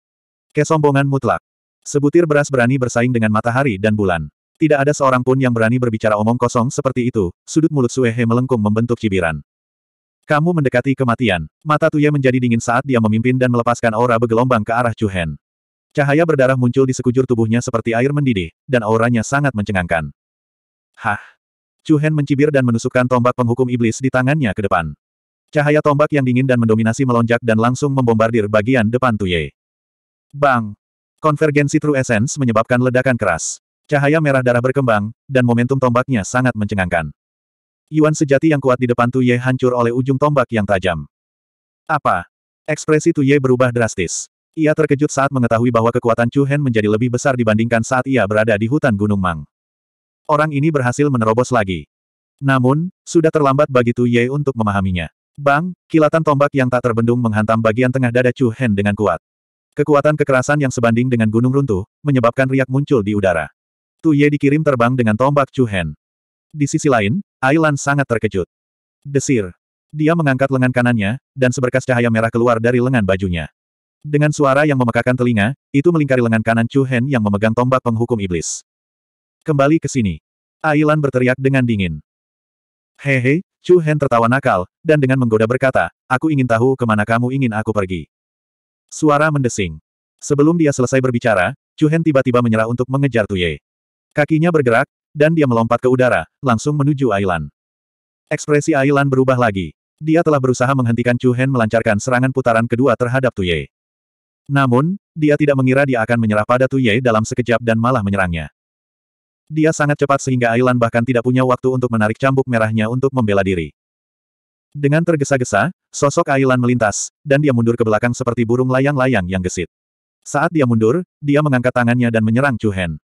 Kesombongan mutlak. Sebutir beras berani bersaing dengan matahari dan bulan. Tidak ada seorang pun yang berani berbicara omong kosong seperti itu, sudut mulut Suehe melengkung membentuk cibiran. Kamu mendekati kematian. Mata Tuye menjadi dingin saat dia memimpin dan melepaskan aura bergelombang ke arah Chuhen. Cahaya berdarah muncul di sekujur tubuhnya seperti air mendidih, dan auranya sangat mencengangkan. Hah! Chuhen mencibir dan menusukkan tombak penghukum iblis di tangannya ke depan. Cahaya tombak yang dingin dan mendominasi melonjak dan langsung membombardir bagian depan Tuye. Bang! Konvergensi True Essence menyebabkan ledakan keras. Cahaya merah darah berkembang, dan momentum tombaknya sangat mencengangkan. Yuan sejati yang kuat di depan Tuye hancur oleh ujung tombak yang tajam. Apa? Ekspresi Tuye berubah drastis. Ia terkejut saat mengetahui bahwa kekuatan Chu Hen menjadi lebih besar dibandingkan saat ia berada di hutan Gunung Mang. Orang ini berhasil menerobos lagi. Namun, sudah terlambat bagi Tu Ye untuk memahaminya. Bang, kilatan tombak yang tak terbendung menghantam bagian tengah dada Chu Hen dengan kuat. Kekuatan kekerasan yang sebanding dengan gunung runtuh, menyebabkan riak muncul di udara. Tu Ye dikirim terbang dengan tombak Chu Hen. Di sisi lain, Ailan sangat terkejut. Desir. Dia mengangkat lengan kanannya, dan seberkas cahaya merah keluar dari lengan bajunya. Dengan suara yang memekakan telinga, itu melingkari lengan kanan Chu Hen yang memegang tombak penghukum iblis. Kembali ke sini. Ailan berteriak dengan dingin. Hehe, Chu Hen tertawa nakal, dan dengan menggoda berkata, aku ingin tahu kemana kamu ingin aku pergi. Suara mendesing. Sebelum dia selesai berbicara, Chu Chuhen tiba-tiba menyerah untuk mengejar Tuye. Kakinya bergerak, dan dia melompat ke udara, langsung menuju Ailan. Ekspresi Ailan berubah lagi. Dia telah berusaha menghentikan Chu Chuhen melancarkan serangan putaran kedua terhadap Tuye. Namun, dia tidak mengira dia akan menyerah pada Tuye dalam sekejap dan malah menyerangnya. Dia sangat cepat sehingga Ailan bahkan tidak punya waktu untuk menarik cambuk merahnya untuk membela diri. Dengan tergesa-gesa, sosok Ailan melintas, dan dia mundur ke belakang seperti burung layang-layang yang gesit. Saat dia mundur, dia mengangkat tangannya dan menyerang Chu Hen.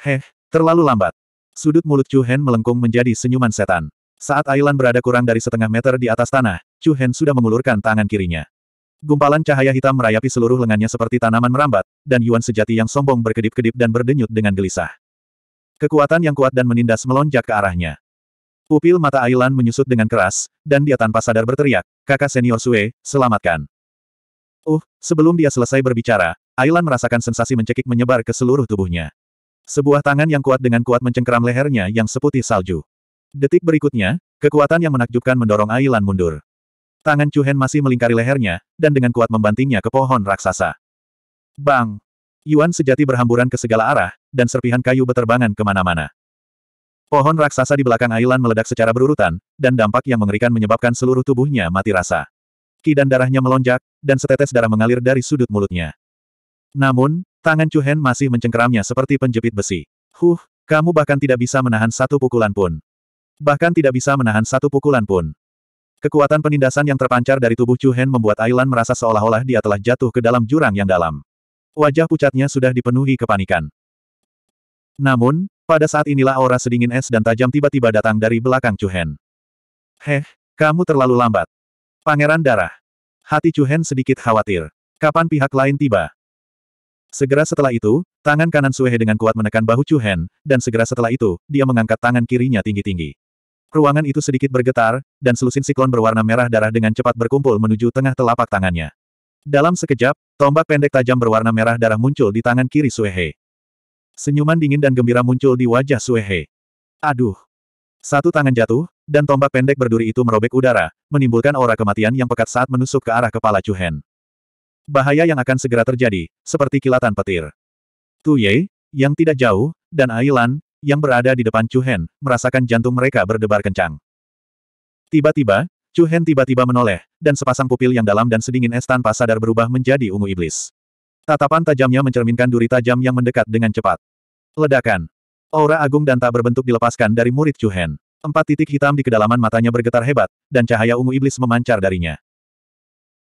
Heh, terlalu lambat. Sudut mulut Chu Hen melengkung menjadi senyuman setan. Saat Ailan berada kurang dari setengah meter di atas tanah, Chu Hen sudah mengulurkan tangan kirinya. Gumpalan cahaya hitam merayapi seluruh lengannya seperti tanaman merambat, dan Yuan sejati yang sombong berkedip-kedip dan berdenyut dengan gelisah. Kekuatan yang kuat dan menindas melonjak ke arahnya. Pupil mata Ailan menyusut dengan keras, dan dia tanpa sadar berteriak, kakak senior Sue, selamatkan. Uh, sebelum dia selesai berbicara, Ailan merasakan sensasi mencekik menyebar ke seluruh tubuhnya. Sebuah tangan yang kuat dengan kuat mencengkeram lehernya yang seputih salju. Detik berikutnya, kekuatan yang menakjubkan mendorong Ailan mundur. Tangan Chuhen masih melingkari lehernya, dan dengan kuat membantingnya ke pohon raksasa. Bang! Yuan sejati berhamburan ke segala arah, dan serpihan kayu beterbangan kemana-mana. Pohon raksasa di belakang Ailan meledak secara berurutan, dan dampak yang mengerikan menyebabkan seluruh tubuhnya mati rasa. Ki dan darahnya melonjak, dan setetes darah mengalir dari sudut mulutnya. Namun, tangan Hen masih mencengkeramnya seperti penjepit besi. Huh, kamu bahkan tidak bisa menahan satu pukulan pun. Bahkan tidak bisa menahan satu pukulan pun. Kekuatan penindasan yang terpancar dari tubuh Hen membuat Ailan merasa seolah-olah dia telah jatuh ke dalam jurang yang dalam. Wajah pucatnya sudah dipenuhi kepanikan. Namun, pada saat inilah aura sedingin es dan tajam tiba-tiba datang dari belakang Cuhen. Heh, kamu terlalu lambat. Pangeran Darah. Hati Cuhen sedikit khawatir. Kapan pihak lain tiba? Segera setelah itu, tangan kanan Suehe dengan kuat menekan bahu Cuhen, dan segera setelah itu, dia mengangkat tangan kirinya tinggi-tinggi. Ruangan itu sedikit bergetar, dan selusin siklon berwarna merah darah dengan cepat berkumpul menuju tengah telapak tangannya. Dalam sekejap, tombak pendek tajam berwarna merah darah muncul di tangan kiri Suehe. Senyuman dingin dan gembira muncul di wajah Suehe. Aduh. Satu tangan jatuh, dan tombak pendek berduri itu merobek udara, menimbulkan aura kematian yang pekat saat menusuk ke arah kepala Chuhen. Bahaya yang akan segera terjadi, seperti kilatan petir. Tu yang tidak jauh, dan Ailan, yang berada di depan Chuhen, merasakan jantung mereka berdebar kencang. Tiba-tiba, Chuhen tiba-tiba menoleh, dan sepasang pupil yang dalam dan sedingin es tanpa sadar berubah menjadi ungu iblis. Tatapan tajamnya mencerminkan duri tajam yang mendekat dengan cepat. Ledakan. Aura agung dan tak berbentuk dilepaskan dari murid Chu Hen. Empat titik hitam di kedalaman matanya bergetar hebat, dan cahaya ungu iblis memancar darinya.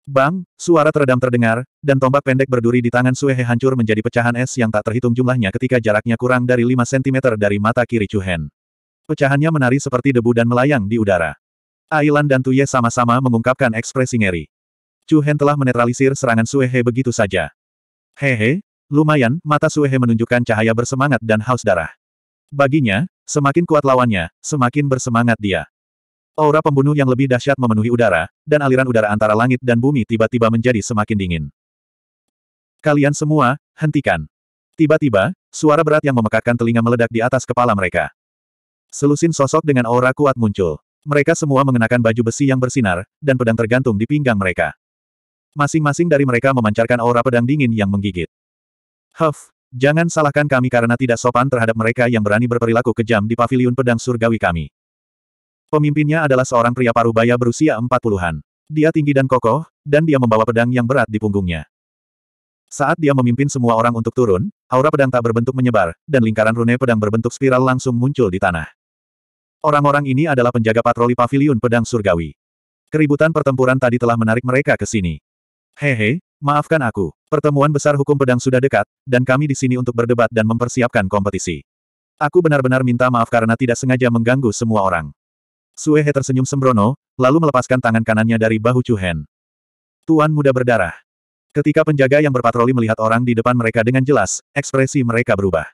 Bang, suara teredam terdengar, dan tombak pendek berduri di tangan Suehe hancur menjadi pecahan es yang tak terhitung jumlahnya ketika jaraknya kurang dari 5 cm dari mata kiri Chu Hen. Pecahannya menari seperti debu dan melayang di udara. Ailan dan Tuye sama-sama mengungkapkan ekspresi ngeri. Chu Hen telah menetralisir serangan Suehe begitu saja. Hehe, Lumayan, mata Suehe menunjukkan cahaya bersemangat dan haus darah. Baginya, semakin kuat lawannya, semakin bersemangat dia. Aura pembunuh yang lebih dahsyat memenuhi udara, dan aliran udara antara langit dan bumi tiba-tiba menjadi semakin dingin. Kalian semua, hentikan. Tiba-tiba, suara berat yang memekakkan telinga meledak di atas kepala mereka. Selusin sosok dengan aura kuat muncul. Mereka semua mengenakan baju besi yang bersinar, dan pedang tergantung di pinggang mereka. Masing-masing dari mereka memancarkan aura pedang dingin yang menggigit. Huff, jangan salahkan kami karena tidak sopan terhadap mereka yang berani berperilaku kejam di paviliun pedang surgawi kami. Pemimpinnya adalah seorang pria parubaya berusia empat puluhan. Dia tinggi dan kokoh, dan dia membawa pedang yang berat di punggungnya. Saat dia memimpin semua orang untuk turun, aura pedang tak berbentuk menyebar, dan lingkaran rune pedang berbentuk spiral langsung muncul di tanah. Orang-orang ini adalah penjaga patroli paviliun pedang surgawi. Keributan pertempuran tadi telah menarik mereka ke sini. Hehe, Maafkan aku. Pertemuan besar hukum pedang sudah dekat, dan kami di sini untuk berdebat dan mempersiapkan kompetisi. Aku benar-benar minta maaf karena tidak sengaja mengganggu semua orang. Suehe tersenyum sembrono, lalu melepaskan tangan kanannya dari bahu Chuhen. Tuan muda berdarah. Ketika penjaga yang berpatroli melihat orang di depan mereka dengan jelas, ekspresi mereka berubah.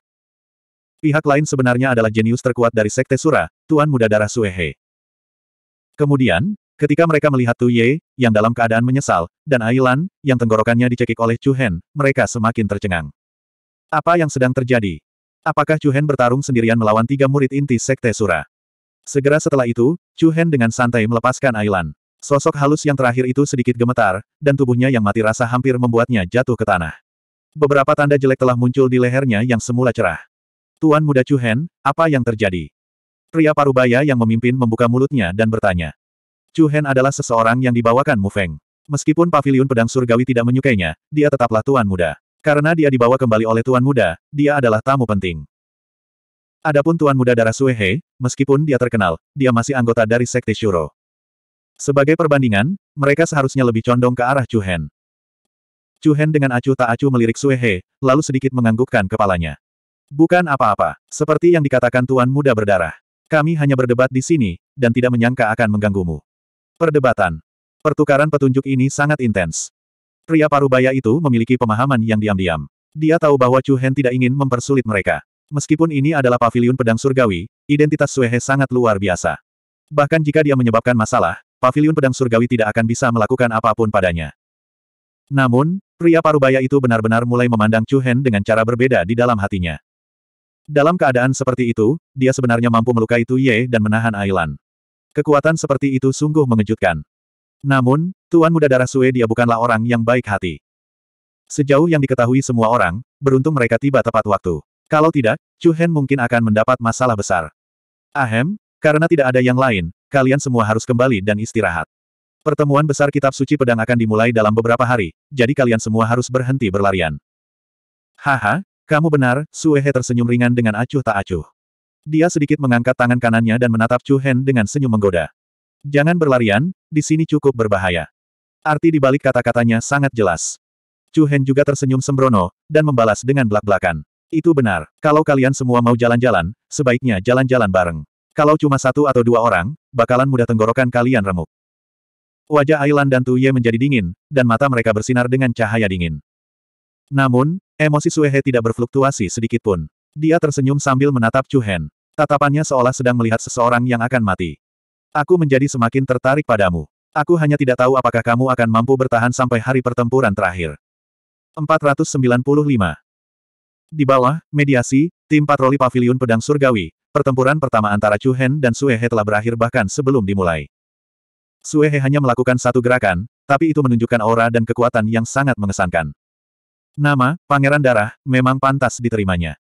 Pihak lain sebenarnya adalah jenius terkuat dari Sekte Sura, Tuan Muda Darah Suehe. Kemudian, Ketika mereka melihat Tu Ye, yang dalam keadaan menyesal, dan Ailan, yang tenggorokannya dicekik oleh Chu Hen, mereka semakin tercengang. Apa yang sedang terjadi? Apakah Chu Hen bertarung sendirian melawan tiga murid inti Sekte Sura? Segera setelah itu, Chu Hen dengan santai melepaskan Ailan. Sosok halus yang terakhir itu sedikit gemetar, dan tubuhnya yang mati rasa hampir membuatnya jatuh ke tanah. Beberapa tanda jelek telah muncul di lehernya yang semula cerah. Tuan muda Chu Hen, apa yang terjadi? Pria parubaya yang memimpin membuka mulutnya dan bertanya. Chu Hen adalah seseorang yang dibawakan Mu Feng. Meskipun pavilion pedang surgawi tidak menyukainya, dia tetaplah tuan muda. Karena dia dibawa kembali oleh tuan muda, dia adalah tamu penting. Adapun tuan muda darah Suehe, meskipun dia terkenal, dia masih anggota dari sekte Shuro. Sebagai perbandingan, mereka seharusnya lebih condong ke arah Chu Hen. Chu Hen dengan acuh tak acuh melirik Suehe, lalu sedikit menganggukkan kepalanya. Bukan apa-apa, seperti yang dikatakan tuan muda berdarah. Kami hanya berdebat di sini, dan tidak menyangka akan mengganggumu. Perdebatan. Pertukaran petunjuk ini sangat intens. Pria parubaya itu memiliki pemahaman yang diam-diam. Dia tahu bahwa Chu Hen tidak ingin mempersulit mereka. Meskipun ini adalah pavilion pedang surgawi, identitas Suehe sangat luar biasa. Bahkan jika dia menyebabkan masalah, pavilion pedang surgawi tidak akan bisa melakukan apapun padanya. Namun, pria parubaya itu benar-benar mulai memandang Chu Hen dengan cara berbeda di dalam hatinya. Dalam keadaan seperti itu, dia sebenarnya mampu melukai Tu Ye dan menahan Ailan. Kekuatan seperti itu sungguh mengejutkan. Namun, Tuan Muda Darah Sue dia bukanlah orang yang baik hati. Sejauh yang diketahui semua orang, beruntung mereka tiba tepat waktu. Kalau tidak, Chu Hen mungkin akan mendapat masalah besar. Ahem, karena tidak ada yang lain, kalian semua harus kembali dan istirahat. Pertemuan besar kitab suci pedang akan dimulai dalam beberapa hari, jadi kalian semua harus berhenti berlarian. Haha, kamu benar, Suehe tersenyum ringan dengan acuh tak acuh. Dia sedikit mengangkat tangan kanannya dan menatap Chu Hen dengan senyum menggoda. Jangan berlarian, di sini cukup berbahaya. Arti di balik kata-katanya sangat jelas. Chu Hen juga tersenyum sembrono, dan membalas dengan belak-belakan. Itu benar, kalau kalian semua mau jalan-jalan, sebaiknya jalan-jalan bareng. Kalau cuma satu atau dua orang, bakalan mudah tenggorokan kalian remuk. Wajah Ailan dan Tuye menjadi dingin, dan mata mereka bersinar dengan cahaya dingin. Namun, emosi Suehe tidak berfluktuasi sedikitpun. Dia tersenyum sambil menatap Chu Hen. Tatapannya seolah sedang melihat seseorang yang akan mati. Aku menjadi semakin tertarik padamu. Aku hanya tidak tahu apakah kamu akan mampu bertahan sampai hari pertempuran terakhir. 495. Di bawah, mediasi, tim patroli Pavilion pedang surgawi, pertempuran pertama antara Chu Hen dan Sue telah berakhir bahkan sebelum dimulai. Sue hanya melakukan satu gerakan, tapi itu menunjukkan aura dan kekuatan yang sangat mengesankan. Nama, Pangeran Darah, memang pantas diterimanya.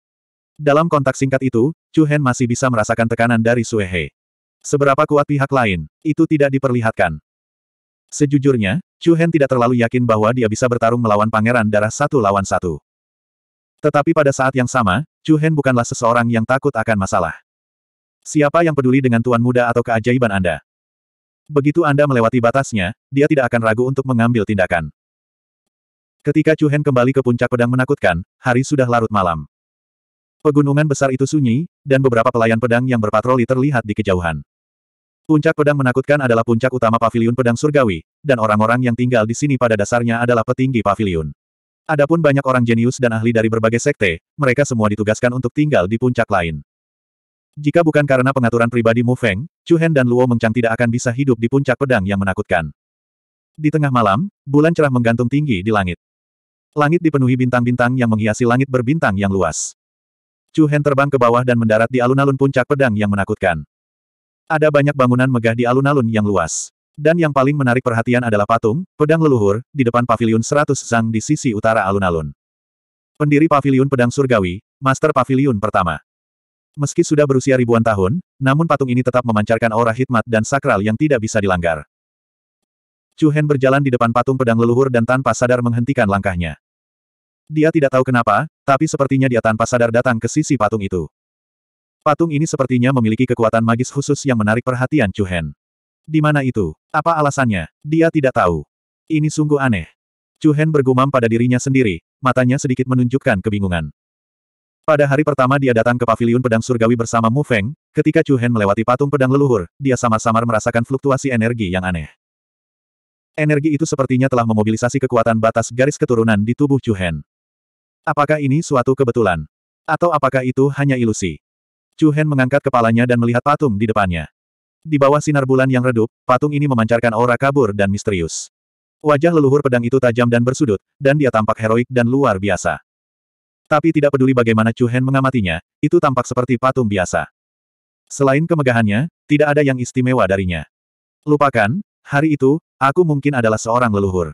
Dalam kontak singkat itu, Chu Hen masih bisa merasakan tekanan dari Sue Seberapa kuat pihak lain, itu tidak diperlihatkan. Sejujurnya, Chu Hen tidak terlalu yakin bahwa dia bisa bertarung melawan pangeran darah satu lawan satu. Tetapi pada saat yang sama, Chu Hen bukanlah seseorang yang takut akan masalah. Siapa yang peduli dengan tuan muda atau keajaiban Anda? Begitu Anda melewati batasnya, dia tidak akan ragu untuk mengambil tindakan. Ketika Chu Hen kembali ke puncak pedang menakutkan, hari sudah larut malam. Pegunungan besar itu sunyi, dan beberapa pelayan pedang yang berpatroli terlihat di kejauhan. Puncak pedang menakutkan adalah puncak utama paviliun pedang surgawi, dan orang-orang yang tinggal di sini pada dasarnya adalah petinggi paviliun. Adapun banyak orang jenius dan ahli dari berbagai sekte, mereka semua ditugaskan untuk tinggal di puncak lain. Jika bukan karena pengaturan pribadi Mu Feng, Chu Hen dan Luo Mengchang tidak akan bisa hidup di puncak pedang yang menakutkan. Di tengah malam, bulan cerah menggantung tinggi di langit. Langit dipenuhi bintang-bintang yang menghiasi langit berbintang yang luas. Chu Hen terbang ke bawah dan mendarat di alun-alun puncak pedang yang menakutkan. Ada banyak bangunan megah di alun-alun yang luas. Dan yang paling menarik perhatian adalah patung, pedang leluhur, di depan pavilion 100 Zhang di sisi utara alun-alun. Pendiri pavilion pedang surgawi, Master Pavilion pertama. Meski sudah berusia ribuan tahun, namun patung ini tetap memancarkan aura hikmat dan sakral yang tidak bisa dilanggar. Chu Hen berjalan di depan patung pedang leluhur dan tanpa sadar menghentikan langkahnya. Dia tidak tahu kenapa, tapi sepertinya dia tanpa sadar datang ke sisi patung itu. Patung ini sepertinya memiliki kekuatan magis khusus yang menarik perhatian Chu Hen. Di mana itu? Apa alasannya? Dia tidak tahu. Ini sungguh aneh. Chu Hen bergumam pada dirinya sendiri, matanya sedikit menunjukkan kebingungan. Pada hari pertama dia datang ke paviliun pedang surgawi bersama Mu Feng, ketika Chu Hen melewati patung pedang leluhur, dia sama samar merasakan fluktuasi energi yang aneh. Energi itu sepertinya telah memobilisasi kekuatan batas garis keturunan di tubuh Chu Hen. Apakah ini suatu kebetulan? Atau apakah itu hanya ilusi? Chu Hen mengangkat kepalanya dan melihat patung di depannya. Di bawah sinar bulan yang redup, patung ini memancarkan aura kabur dan misterius. Wajah leluhur pedang itu tajam dan bersudut, dan dia tampak heroik dan luar biasa. Tapi tidak peduli bagaimana Chu Hen mengamatinya, itu tampak seperti patung biasa. Selain kemegahannya, tidak ada yang istimewa darinya. Lupakan, hari itu, aku mungkin adalah seorang leluhur.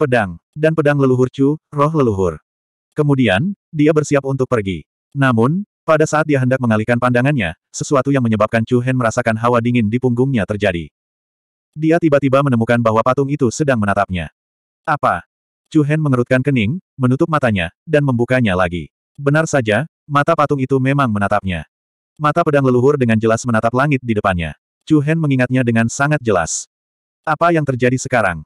Pedang, dan pedang leluhur Chu, roh leluhur. Kemudian, dia bersiap untuk pergi. Namun, pada saat dia hendak mengalihkan pandangannya, sesuatu yang menyebabkan Chu Hen merasakan hawa dingin di punggungnya terjadi. Dia tiba-tiba menemukan bahwa patung itu sedang menatapnya. Apa? Chu Hen mengerutkan kening, menutup matanya, dan membukanya lagi. Benar saja, mata patung itu memang menatapnya. Mata pedang leluhur dengan jelas menatap langit di depannya. Chu Hen mengingatnya dengan sangat jelas. Apa yang terjadi sekarang?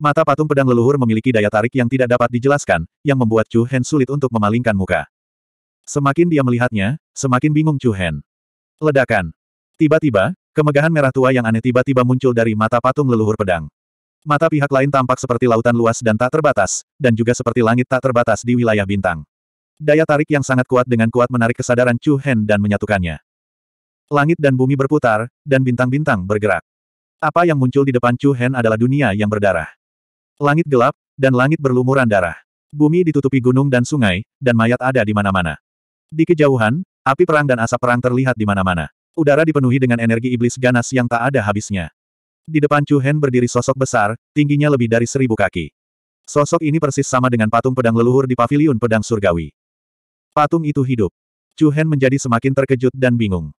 Mata patung pedang leluhur memiliki daya tarik yang tidak dapat dijelaskan, yang membuat Chu Hen sulit untuk memalingkan muka. Semakin dia melihatnya, semakin bingung Chu Hen. Ledakan. Tiba-tiba, kemegahan merah tua yang aneh tiba-tiba muncul dari mata patung leluhur pedang. Mata pihak lain tampak seperti lautan luas dan tak terbatas, dan juga seperti langit tak terbatas di wilayah bintang. Daya tarik yang sangat kuat dengan kuat menarik kesadaran Chu Hen dan menyatukannya. Langit dan bumi berputar, dan bintang-bintang bergerak. Apa yang muncul di depan Chu Hen adalah dunia yang berdarah. Langit gelap, dan langit berlumuran darah. Bumi ditutupi gunung dan sungai, dan mayat ada di mana-mana. Di kejauhan, api perang dan asap perang terlihat di mana-mana. Udara dipenuhi dengan energi iblis ganas yang tak ada habisnya. Di depan Chu Hen berdiri sosok besar, tingginya lebih dari seribu kaki. Sosok ini persis sama dengan patung pedang leluhur di paviliun pedang surgawi. Patung itu hidup. Chu Hen menjadi semakin terkejut dan bingung.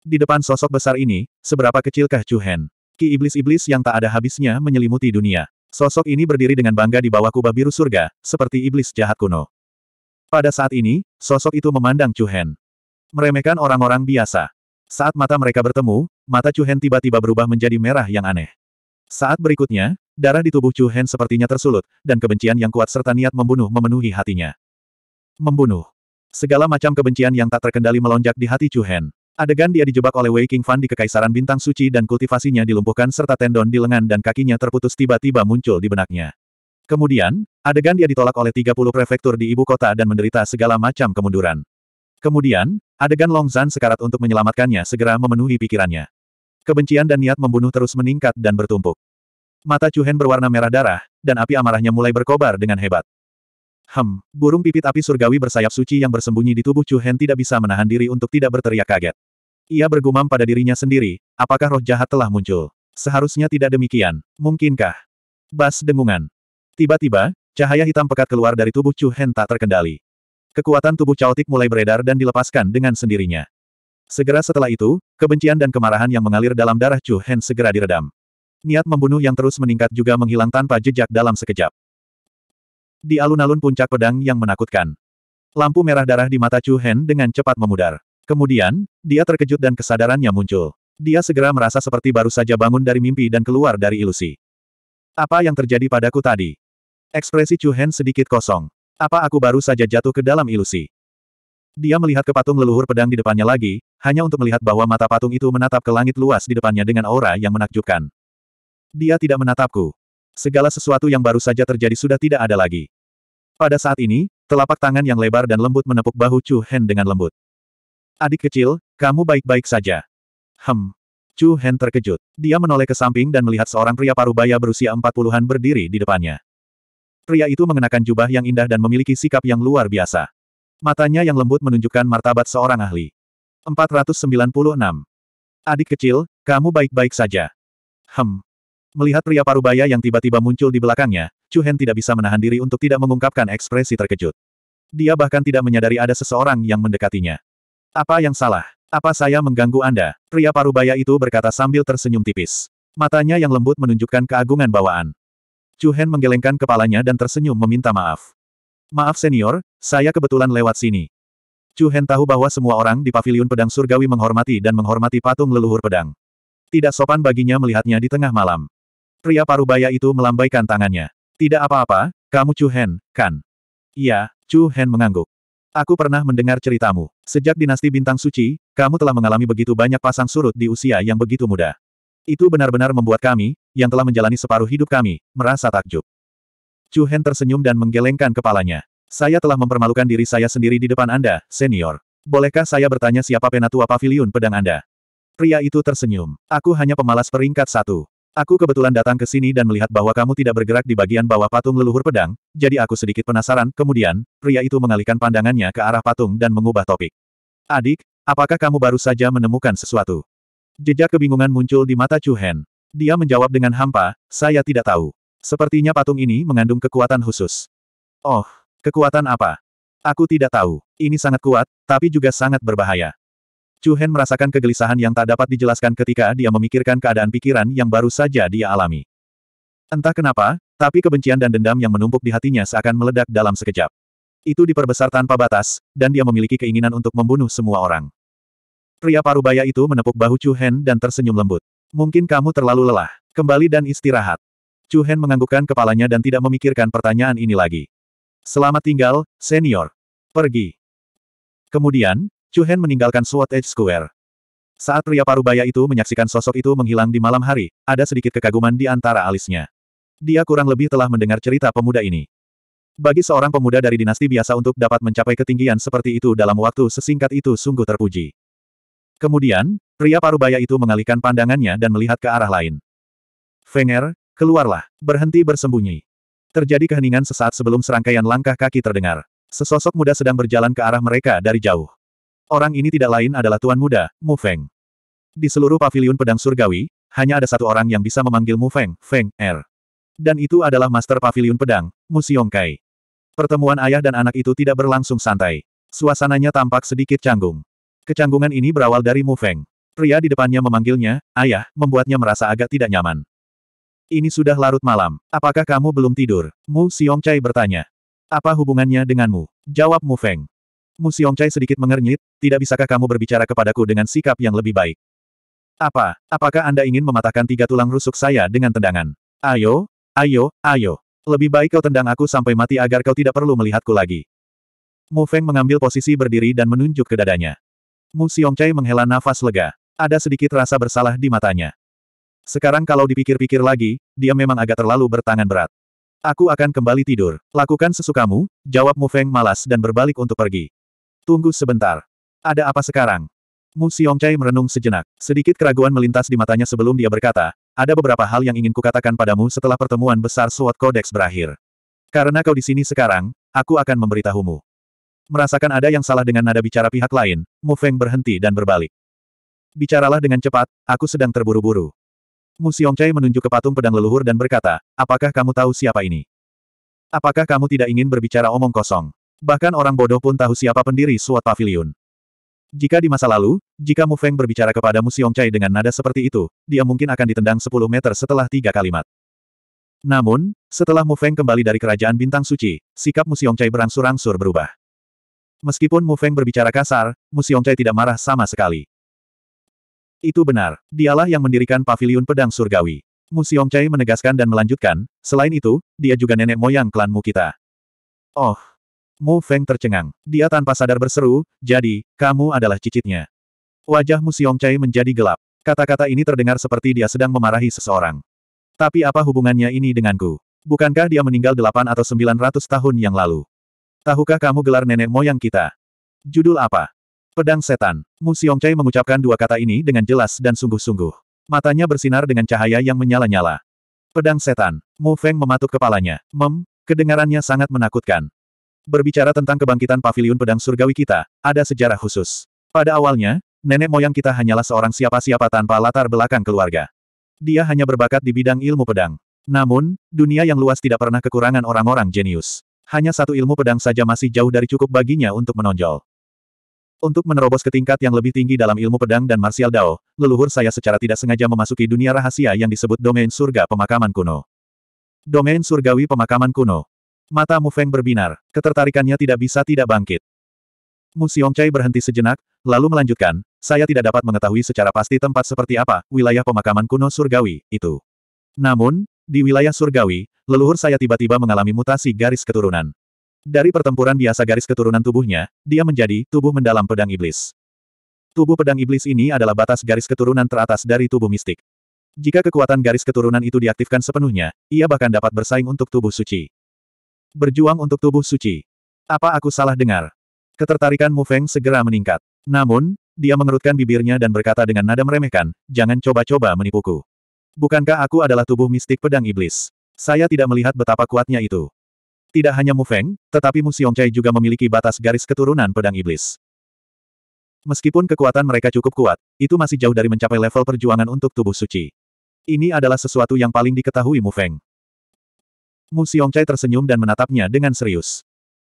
Di depan sosok besar ini, seberapa kecilkah Chu Hen? Ki iblis-iblis yang tak ada habisnya menyelimuti dunia. Sosok ini berdiri dengan bangga di bawah Kubah biru surga, seperti iblis jahat kuno. Pada saat ini, sosok itu memandang Chu Hen. Meremehkan orang-orang biasa. Saat mata mereka bertemu, mata Chu Hen tiba-tiba berubah menjadi merah yang aneh. Saat berikutnya, darah di tubuh Chu Hen sepertinya tersulut, dan kebencian yang kuat serta niat membunuh memenuhi hatinya. Membunuh. Segala macam kebencian yang tak terkendali melonjak di hati Chu Hen. Adegan dia dijebak oleh Wei King Fan di Kekaisaran Bintang Suci dan kultivasinya dilumpuhkan serta tendon di lengan dan kakinya terputus tiba-tiba muncul di benaknya. Kemudian, adegan dia ditolak oleh 30 prefektur di ibu kota dan menderita segala macam kemunduran. Kemudian, adegan Long Zan sekarat untuk menyelamatkannya segera memenuhi pikirannya. Kebencian dan niat membunuh terus meningkat dan bertumpuk. Mata Chu Hen berwarna merah darah, dan api amarahnya mulai berkobar dengan hebat. Hem, burung pipit api surgawi bersayap suci yang bersembunyi di tubuh Chu Hen tidak bisa menahan diri untuk tidak berteriak kaget. Ia bergumam pada dirinya sendiri, apakah roh jahat telah muncul? Seharusnya tidak demikian. Mungkinkah? Bas dengungan. Tiba-tiba, cahaya hitam pekat keluar dari tubuh Chu Hen tak terkendali. Kekuatan tubuh caotik mulai beredar dan dilepaskan dengan sendirinya. Segera setelah itu, kebencian dan kemarahan yang mengalir dalam darah Chu Hen segera diredam. Niat membunuh yang terus meningkat juga menghilang tanpa jejak dalam sekejap. Di alun-alun puncak pedang yang menakutkan. Lampu merah darah di mata Chu Hen dengan cepat memudar. Kemudian, dia terkejut dan kesadarannya muncul. Dia segera merasa seperti baru saja bangun dari mimpi dan keluar dari ilusi. Apa yang terjadi padaku tadi? Ekspresi Chu Hen sedikit kosong. Apa aku baru saja jatuh ke dalam ilusi? Dia melihat ke patung leluhur pedang di depannya lagi, hanya untuk melihat bahwa mata patung itu menatap ke langit luas di depannya dengan aura yang menakjubkan. Dia tidak menatapku. Segala sesuatu yang baru saja terjadi sudah tidak ada lagi. Pada saat ini, telapak tangan yang lebar dan lembut menepuk bahu Chu Hen dengan lembut. Adik kecil, kamu baik-baik saja. Hem. Chu Hen terkejut. Dia menoleh ke samping dan melihat seorang pria parubaya berusia empat puluhan berdiri di depannya. Pria itu mengenakan jubah yang indah dan memiliki sikap yang luar biasa. Matanya yang lembut menunjukkan martabat seorang ahli. 496. Adik kecil, kamu baik-baik saja. Hem. Melihat pria parubaya yang tiba-tiba muncul di belakangnya, Chu Hen tidak bisa menahan diri untuk tidak mengungkapkan ekspresi terkejut. Dia bahkan tidak menyadari ada seseorang yang mendekatinya. Apa yang salah? Apa saya mengganggu Anda? Pria parubaya itu berkata sambil tersenyum tipis. Matanya yang lembut menunjukkan keagungan bawaan. Chu Hen menggelengkan kepalanya dan tersenyum meminta maaf. Maaf senior, saya kebetulan lewat sini. Chu Hen tahu bahwa semua orang di paviliun pedang surgawi menghormati dan menghormati patung leluhur pedang. Tidak sopan baginya melihatnya di tengah malam. Pria parubaya itu melambaikan tangannya. Tidak apa-apa, kamu Chu Hen, kan? Iya, Chu Hen mengangguk. Aku pernah mendengar ceritamu. Sejak dinasti bintang suci, kamu telah mengalami begitu banyak pasang surut di usia yang begitu muda. Itu benar-benar membuat kami, yang telah menjalani separuh hidup kami, merasa takjub. Chu Hen tersenyum dan menggelengkan kepalanya. Saya telah mempermalukan diri saya sendiri di depan Anda, senior. Bolehkah saya bertanya siapa penatua pavilion pedang Anda? Pria itu tersenyum. Aku hanya pemalas peringkat satu. Aku kebetulan datang ke sini dan melihat bahwa kamu tidak bergerak di bagian bawah patung leluhur pedang, jadi aku sedikit penasaran. Kemudian, pria itu mengalihkan pandangannya ke arah patung dan mengubah topik. Adik, apakah kamu baru saja menemukan sesuatu? Jejak kebingungan muncul di mata Chu Hen. Dia menjawab dengan hampa, saya tidak tahu. Sepertinya patung ini mengandung kekuatan khusus. Oh, kekuatan apa? Aku tidak tahu. Ini sangat kuat, tapi juga sangat berbahaya. Chu Hen merasakan kegelisahan yang tak dapat dijelaskan ketika dia memikirkan keadaan pikiran yang baru saja dia alami. Entah kenapa, tapi kebencian dan dendam yang menumpuk di hatinya seakan meledak dalam sekejap. Itu diperbesar tanpa batas, dan dia memiliki keinginan untuk membunuh semua orang. Pria parubaya itu menepuk bahu Chu Hen dan tersenyum lembut. Mungkin kamu terlalu lelah. Kembali dan istirahat. Chu Hen menganggukkan kepalanya dan tidak memikirkan pertanyaan ini lagi. Selamat tinggal, senior. Pergi. Kemudian, Chu Hen meninggalkan Sword Edge Square. Saat pria parubaya itu menyaksikan sosok itu menghilang di malam hari, ada sedikit kekaguman di antara alisnya. Dia kurang lebih telah mendengar cerita pemuda ini. Bagi seorang pemuda dari dinasti biasa untuk dapat mencapai ketinggian seperti itu dalam waktu sesingkat itu sungguh terpuji. Kemudian, pria parubaya itu mengalihkan pandangannya dan melihat ke arah lain. Fenger, keluarlah, berhenti bersembunyi. Terjadi keheningan sesaat sebelum serangkaian langkah kaki terdengar. Sesosok muda sedang berjalan ke arah mereka dari jauh. Orang ini tidak lain adalah Tuan Muda, Mu Feng. Di seluruh paviliun pedang surgawi, hanya ada satu orang yang bisa memanggil Mu Feng, Feng, Er. Dan itu adalah Master Paviliun Pedang, Mu Xiongkai. Pertemuan ayah dan anak itu tidak berlangsung santai. Suasananya tampak sedikit canggung. Kecanggungan ini berawal dari Mu Feng. Pria di depannya memanggilnya, ayah, membuatnya merasa agak tidak nyaman. Ini sudah larut malam. Apakah kamu belum tidur? Mu Xiongcai bertanya. Apa hubungannya denganmu? Jawab Mu Feng. Mu Xiongcai sedikit mengernyit, tidak bisakah kamu berbicara kepadaku dengan sikap yang lebih baik? Apa, apakah Anda ingin mematahkan tiga tulang rusuk saya dengan tendangan? Ayo, ayo, ayo. Lebih baik kau tendang aku sampai mati agar kau tidak perlu melihatku lagi. Mu Feng mengambil posisi berdiri dan menunjuk ke dadanya. Mu Xiongcai menghela nafas lega. Ada sedikit rasa bersalah di matanya. Sekarang kalau dipikir-pikir lagi, dia memang agak terlalu bertangan berat. Aku akan kembali tidur. Lakukan sesukamu, jawab Mu Feng malas dan berbalik untuk pergi. Tunggu sebentar. Ada apa sekarang? Mu Xiongcai merenung sejenak. Sedikit keraguan melintas di matanya sebelum dia berkata, ada beberapa hal yang ingin kukatakan padamu setelah pertemuan besar SWAT Codex berakhir. Karena kau di sini sekarang, aku akan memberitahumu. Merasakan ada yang salah dengan nada bicara pihak lain, Mu Feng berhenti dan berbalik. Bicaralah dengan cepat, aku sedang terburu-buru. Mu Xiongcai menunjuk ke patung pedang leluhur dan berkata, apakah kamu tahu siapa ini? Apakah kamu tidak ingin berbicara omong kosong? Bahkan orang bodoh pun tahu siapa pendiri suatu Pavilion. Jika di masa lalu, jika Mu Feng berbicara kepada Mu Chai dengan nada seperti itu, dia mungkin akan ditendang 10 meter setelah tiga kalimat. Namun, setelah Mu Feng kembali dari kerajaan bintang suci, sikap Mu Chai berangsur-angsur berubah. Meskipun Mu Feng berbicara kasar, Mu Chai tidak marah sama sekali. Itu benar, dialah yang mendirikan pavilion pedang surgawi. Mu Chai menegaskan dan melanjutkan, selain itu, dia juga nenek moyang klanmu kita. Oh, Mu Feng tercengang. Dia tanpa sadar berseru, jadi, kamu adalah cicitnya. Wajah Mu Chai menjadi gelap. Kata-kata ini terdengar seperti dia sedang memarahi seseorang. Tapi apa hubungannya ini denganku? Bukankah dia meninggal delapan atau sembilan ratus tahun yang lalu? Tahukah kamu gelar nenek moyang kita? Judul apa? Pedang Setan. Mu Chai mengucapkan dua kata ini dengan jelas dan sungguh-sungguh. Matanya bersinar dengan cahaya yang menyala-nyala. Pedang Setan. Mu Feng mematuk kepalanya. Mem, kedengarannya sangat menakutkan. Berbicara tentang kebangkitan paviliun pedang surgawi kita, ada sejarah khusus. Pada awalnya, nenek moyang kita hanyalah seorang siapa-siapa tanpa latar belakang keluarga. Dia hanya berbakat di bidang ilmu pedang. Namun, dunia yang luas tidak pernah kekurangan orang-orang jenius. Hanya satu ilmu pedang saja masih jauh dari cukup baginya untuk menonjol. Untuk menerobos ke tingkat yang lebih tinggi dalam ilmu pedang dan martial dao, leluhur saya secara tidak sengaja memasuki dunia rahasia yang disebut domain surga pemakaman kuno. Domain surgawi pemakaman kuno, Mata Mu Feng berbinar, ketertarikannya tidak bisa tidak bangkit. Mu Xiongcai berhenti sejenak, lalu melanjutkan, saya tidak dapat mengetahui secara pasti tempat seperti apa wilayah pemakaman kuno surgawi, itu. Namun, di wilayah surgawi, leluhur saya tiba-tiba mengalami mutasi garis keturunan. Dari pertempuran biasa garis keturunan tubuhnya, dia menjadi tubuh mendalam pedang iblis. Tubuh pedang iblis ini adalah batas garis keturunan teratas dari tubuh mistik. Jika kekuatan garis keturunan itu diaktifkan sepenuhnya, ia bahkan dapat bersaing untuk tubuh suci. Berjuang untuk tubuh suci. Apa aku salah dengar? Ketertarikan Mu Feng segera meningkat. Namun, dia mengerutkan bibirnya dan berkata dengan nada meremehkan, jangan coba-coba menipuku. Bukankah aku adalah tubuh mistik pedang iblis? Saya tidak melihat betapa kuatnya itu. Tidak hanya Mu Feng, tetapi Mu Xiongcai juga memiliki batas garis keturunan pedang iblis. Meskipun kekuatan mereka cukup kuat, itu masih jauh dari mencapai level perjuangan untuk tubuh suci. Ini adalah sesuatu yang paling diketahui Mu Feng. Mu Xiongcai tersenyum dan menatapnya dengan serius.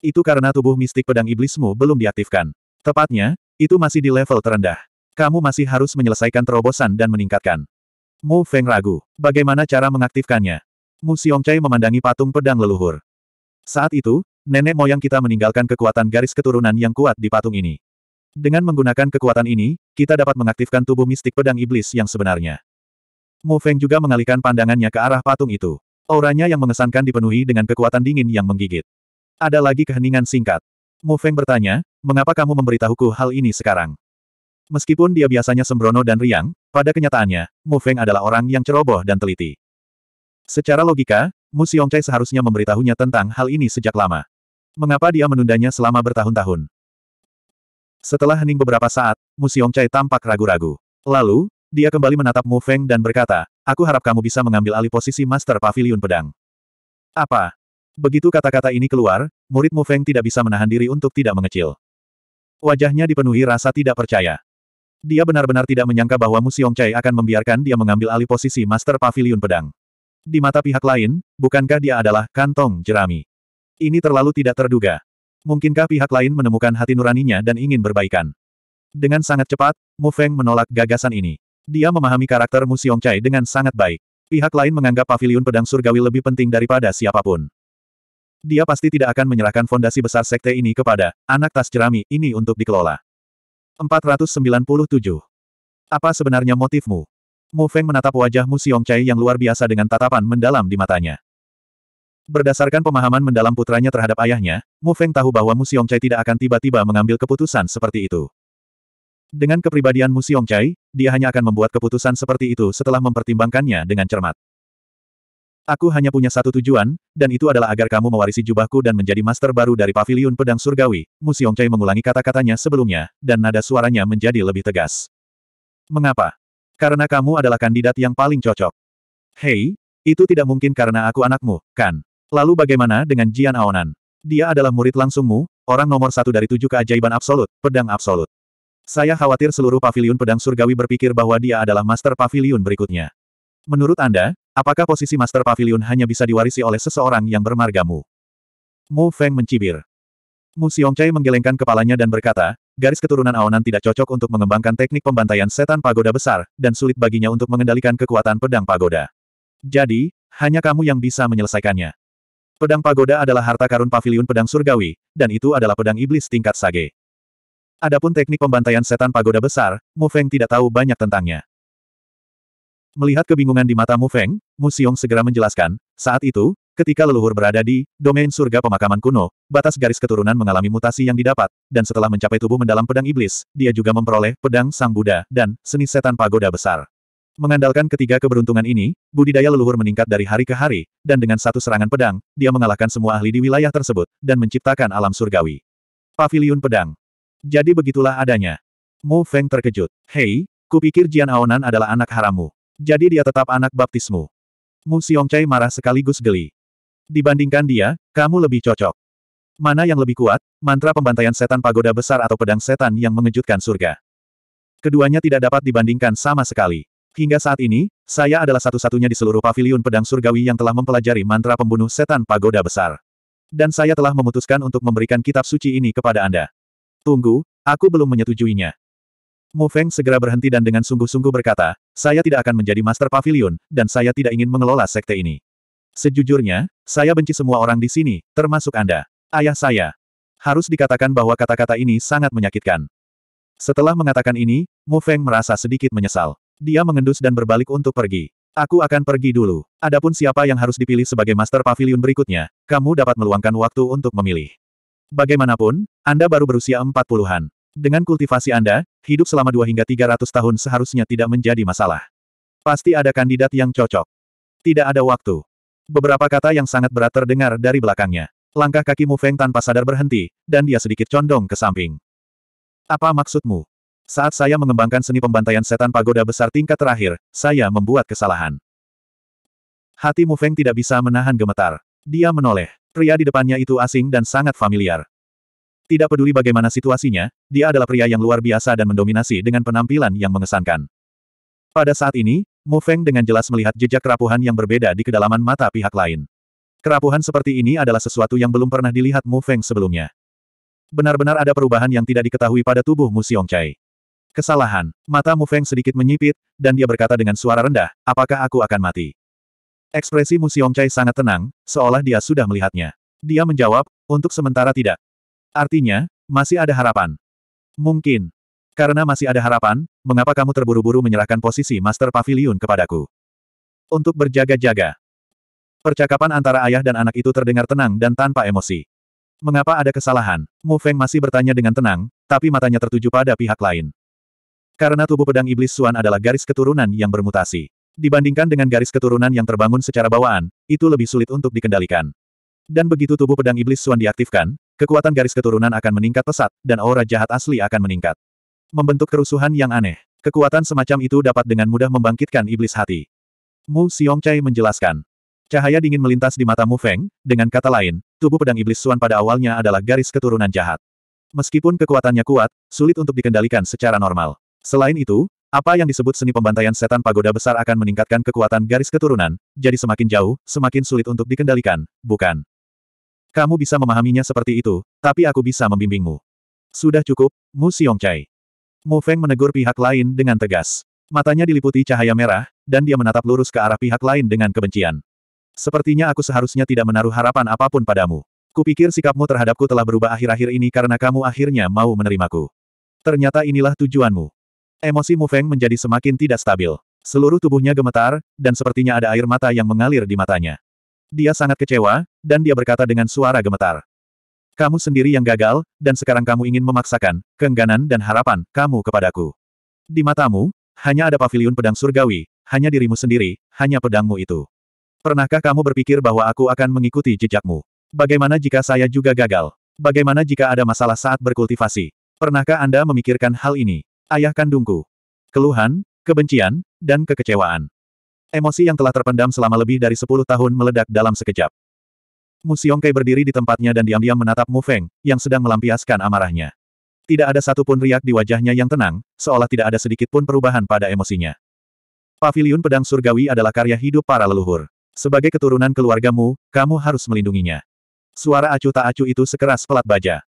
Itu karena tubuh mistik pedang iblismu belum diaktifkan. Tepatnya, itu masih di level terendah. Kamu masih harus menyelesaikan terobosan dan meningkatkan. Mu Feng ragu. Bagaimana cara mengaktifkannya? Mu Xiongcai memandangi patung pedang leluhur. Saat itu, nenek moyang kita meninggalkan kekuatan garis keturunan yang kuat di patung ini. Dengan menggunakan kekuatan ini, kita dapat mengaktifkan tubuh mistik pedang iblis yang sebenarnya. Mu Feng juga mengalihkan pandangannya ke arah patung itu. Auranya yang mengesankan dipenuhi dengan kekuatan dingin yang menggigit. Ada lagi keheningan singkat. Mu Feng bertanya, mengapa kamu memberitahuku hal ini sekarang? Meskipun dia biasanya sembrono dan riang, pada kenyataannya, Mu Feng adalah orang yang ceroboh dan teliti. Secara logika, Mu Xiongcai seharusnya memberitahunya tentang hal ini sejak lama. Mengapa dia menundanya selama bertahun-tahun? Setelah hening beberapa saat, Mu Xiongcai tampak ragu-ragu. Lalu, dia kembali menatap Mu Feng dan berkata, Aku harap kamu bisa mengambil alih posisi Master Pavilion Pedang. Apa? Begitu kata-kata ini keluar, murid Mu Feng tidak bisa menahan diri untuk tidak mengecil. Wajahnya dipenuhi rasa tidak percaya. Dia benar-benar tidak menyangka bahwa Mu Chai akan membiarkan dia mengambil alih posisi Master Pavilion Pedang. Di mata pihak lain, bukankah dia adalah kantong jerami? Ini terlalu tidak terduga. Mungkinkah pihak lain menemukan hati nuraninya dan ingin berbaikan? Dengan sangat cepat, Mu Feng menolak gagasan ini. Dia memahami karakter Musiong Chai dengan sangat baik. Pihak lain menganggap paviliun pedang surgawi lebih penting daripada siapapun. Dia pasti tidak akan menyerahkan fondasi besar sekte ini kepada anak tas jerami ini untuk dikelola. 497. Apa sebenarnya motifmu? Mu Feng menatap wajah Musiong Chai yang luar biasa dengan tatapan mendalam di matanya. Berdasarkan pemahaman mendalam putranya terhadap ayahnya, Mu Feng tahu bahwa Mu Chai tidak akan tiba-tiba mengambil keputusan seperti itu. Dengan kepribadian Mu Chai, dia hanya akan membuat keputusan seperti itu setelah mempertimbangkannya dengan cermat. Aku hanya punya satu tujuan, dan itu adalah agar kamu mewarisi jubahku dan menjadi master baru dari paviliun pedang surgawi. Mu Chai mengulangi kata-katanya sebelumnya, dan nada suaranya menjadi lebih tegas. Mengapa? Karena kamu adalah kandidat yang paling cocok. Hei, itu tidak mungkin karena aku anakmu, kan? Lalu bagaimana dengan Jian Aonan? Dia adalah murid langsungmu, orang nomor satu dari tujuh keajaiban absolut, pedang absolut. Saya khawatir seluruh pavilion pedang surgawi berpikir bahwa dia adalah master pavilion berikutnya. Menurut Anda, apakah posisi master pavilion hanya bisa diwarisi oleh seseorang yang bermargamu? Mu? Feng mencibir. Mu Xiongcai menggelengkan kepalanya dan berkata, garis keturunan Aonan tidak cocok untuk mengembangkan teknik pembantaian setan pagoda besar, dan sulit baginya untuk mengendalikan kekuatan pedang pagoda. Jadi, hanya kamu yang bisa menyelesaikannya. Pedang pagoda adalah harta karun pavilion pedang surgawi, dan itu adalah pedang iblis tingkat sage. Adapun teknik pembantaian setan pagoda besar, Mu Feng tidak tahu banyak tentangnya. Melihat kebingungan di mata Mu Feng, Mu Xiong segera menjelaskan, saat itu, ketika leluhur berada di domain surga pemakaman kuno, batas garis keturunan mengalami mutasi yang didapat, dan setelah mencapai tubuh mendalam pedang iblis, dia juga memperoleh pedang sang Buddha dan seni setan pagoda besar. Mengandalkan ketiga keberuntungan ini, budidaya leluhur meningkat dari hari ke hari, dan dengan satu serangan pedang, dia mengalahkan semua ahli di wilayah tersebut, dan menciptakan alam surgawi. Paviliun Pedang jadi begitulah adanya. Mu Feng terkejut. Hei, kupikir Jian Aonan adalah anak haramu. Jadi dia tetap anak baptismu. Mu Xiongcai marah sekaligus geli. Dibandingkan dia, kamu lebih cocok. Mana yang lebih kuat, mantra pembantaian setan pagoda besar atau pedang setan yang mengejutkan surga? Keduanya tidak dapat dibandingkan sama sekali. Hingga saat ini, saya adalah satu-satunya di seluruh paviliun pedang surgawi yang telah mempelajari mantra pembunuh setan pagoda besar. Dan saya telah memutuskan untuk memberikan kitab suci ini kepada Anda. Tunggu, aku belum menyetujuinya. Mu Feng segera berhenti dan dengan sungguh-sungguh berkata, saya tidak akan menjadi master pavilion, dan saya tidak ingin mengelola sekte ini. Sejujurnya, saya benci semua orang di sini, termasuk Anda. Ayah saya. Harus dikatakan bahwa kata-kata ini sangat menyakitkan. Setelah mengatakan ini, Mu Feng merasa sedikit menyesal. Dia mengendus dan berbalik untuk pergi. Aku akan pergi dulu. Adapun siapa yang harus dipilih sebagai master pavilion berikutnya, kamu dapat meluangkan waktu untuk memilih. Bagaimanapun, Anda baru berusia empat puluhan. Dengan kultivasi Anda, hidup selama dua hingga tiga ratus tahun seharusnya tidak menjadi masalah. Pasti ada kandidat yang cocok. Tidak ada waktu. Beberapa kata yang sangat berat terdengar dari belakangnya. Langkah kaki Mu Feng tanpa sadar berhenti, dan dia sedikit condong ke samping. Apa maksudmu? Saat saya mengembangkan seni pembantaian setan pagoda besar tingkat terakhir, saya membuat kesalahan. Hati Mu Feng tidak bisa menahan gemetar. Dia menoleh. Pria di depannya itu asing dan sangat familiar. Tidak peduli bagaimana situasinya, dia adalah pria yang luar biasa dan mendominasi dengan penampilan yang mengesankan. Pada saat ini, Mu Feng dengan jelas melihat jejak kerapuhan yang berbeda di kedalaman mata pihak lain. Kerapuhan seperti ini adalah sesuatu yang belum pernah dilihat Mu Feng sebelumnya. Benar-benar ada perubahan yang tidak diketahui pada tubuh Mu Xiongcai. Kesalahan, mata Mu Feng sedikit menyipit, dan dia berkata dengan suara rendah, apakah aku akan mati? Ekspresi Museum Chai sangat tenang, seolah dia sudah melihatnya. Dia menjawab, untuk sementara tidak. Artinya, masih ada harapan. Mungkin. Karena masih ada harapan, mengapa kamu terburu-buru menyerahkan posisi Master Pavilion kepadaku? Untuk berjaga-jaga. Percakapan antara ayah dan anak itu terdengar tenang dan tanpa emosi. Mengapa ada kesalahan? Mu Feng masih bertanya dengan tenang, tapi matanya tertuju pada pihak lain. Karena tubuh pedang iblis Suan adalah garis keturunan yang bermutasi. Dibandingkan dengan garis keturunan yang terbangun secara bawaan, itu lebih sulit untuk dikendalikan. Dan begitu tubuh pedang iblis Suan diaktifkan, kekuatan garis keturunan akan meningkat pesat, dan aura jahat asli akan meningkat. Membentuk kerusuhan yang aneh. Kekuatan semacam itu dapat dengan mudah membangkitkan iblis hati. Mu Xiongcai menjelaskan. Cahaya dingin melintas di mata Mu Feng, dengan kata lain, tubuh pedang iblis Suan pada awalnya adalah garis keturunan jahat. Meskipun kekuatannya kuat, sulit untuk dikendalikan secara normal. Selain itu, apa yang disebut seni pembantaian setan pagoda besar akan meningkatkan kekuatan garis keturunan, jadi semakin jauh, semakin sulit untuk dikendalikan, bukan? Kamu bisa memahaminya seperti itu, tapi aku bisa membimbingmu. Sudah cukup, Mu Xiongcai. Mu Feng menegur pihak lain dengan tegas. Matanya diliputi cahaya merah, dan dia menatap lurus ke arah pihak lain dengan kebencian. Sepertinya aku seharusnya tidak menaruh harapan apapun padamu. Kupikir sikapmu terhadapku telah berubah akhir-akhir ini karena kamu akhirnya mau menerimaku. Ternyata inilah tujuanmu. Emosi Mu Feng menjadi semakin tidak stabil. Seluruh tubuhnya gemetar, dan sepertinya ada air mata yang mengalir di matanya. Dia sangat kecewa, dan dia berkata dengan suara gemetar. Kamu sendiri yang gagal, dan sekarang kamu ingin memaksakan, keengganan dan harapan, kamu kepadaku. Di matamu, hanya ada pavilion pedang surgawi, hanya dirimu sendiri, hanya pedangmu itu. Pernahkah kamu berpikir bahwa aku akan mengikuti jejakmu? Bagaimana jika saya juga gagal? Bagaimana jika ada masalah saat berkultivasi? Pernahkah Anda memikirkan hal ini? Ayah kandungku. Keluhan, kebencian, dan kekecewaan. Emosi yang telah terpendam selama lebih dari sepuluh tahun meledak dalam sekejap. Mu Xiongkai berdiri di tempatnya dan diam-diam menatap Mu Feng, yang sedang melampiaskan amarahnya. Tidak ada satupun riak di wajahnya yang tenang, seolah tidak ada sedikit pun perubahan pada emosinya. Paviliun Pedang Surgawi adalah karya hidup para leluhur. Sebagai keturunan keluargamu, kamu harus melindunginya. Suara acuh tak acuh itu sekeras pelat baja.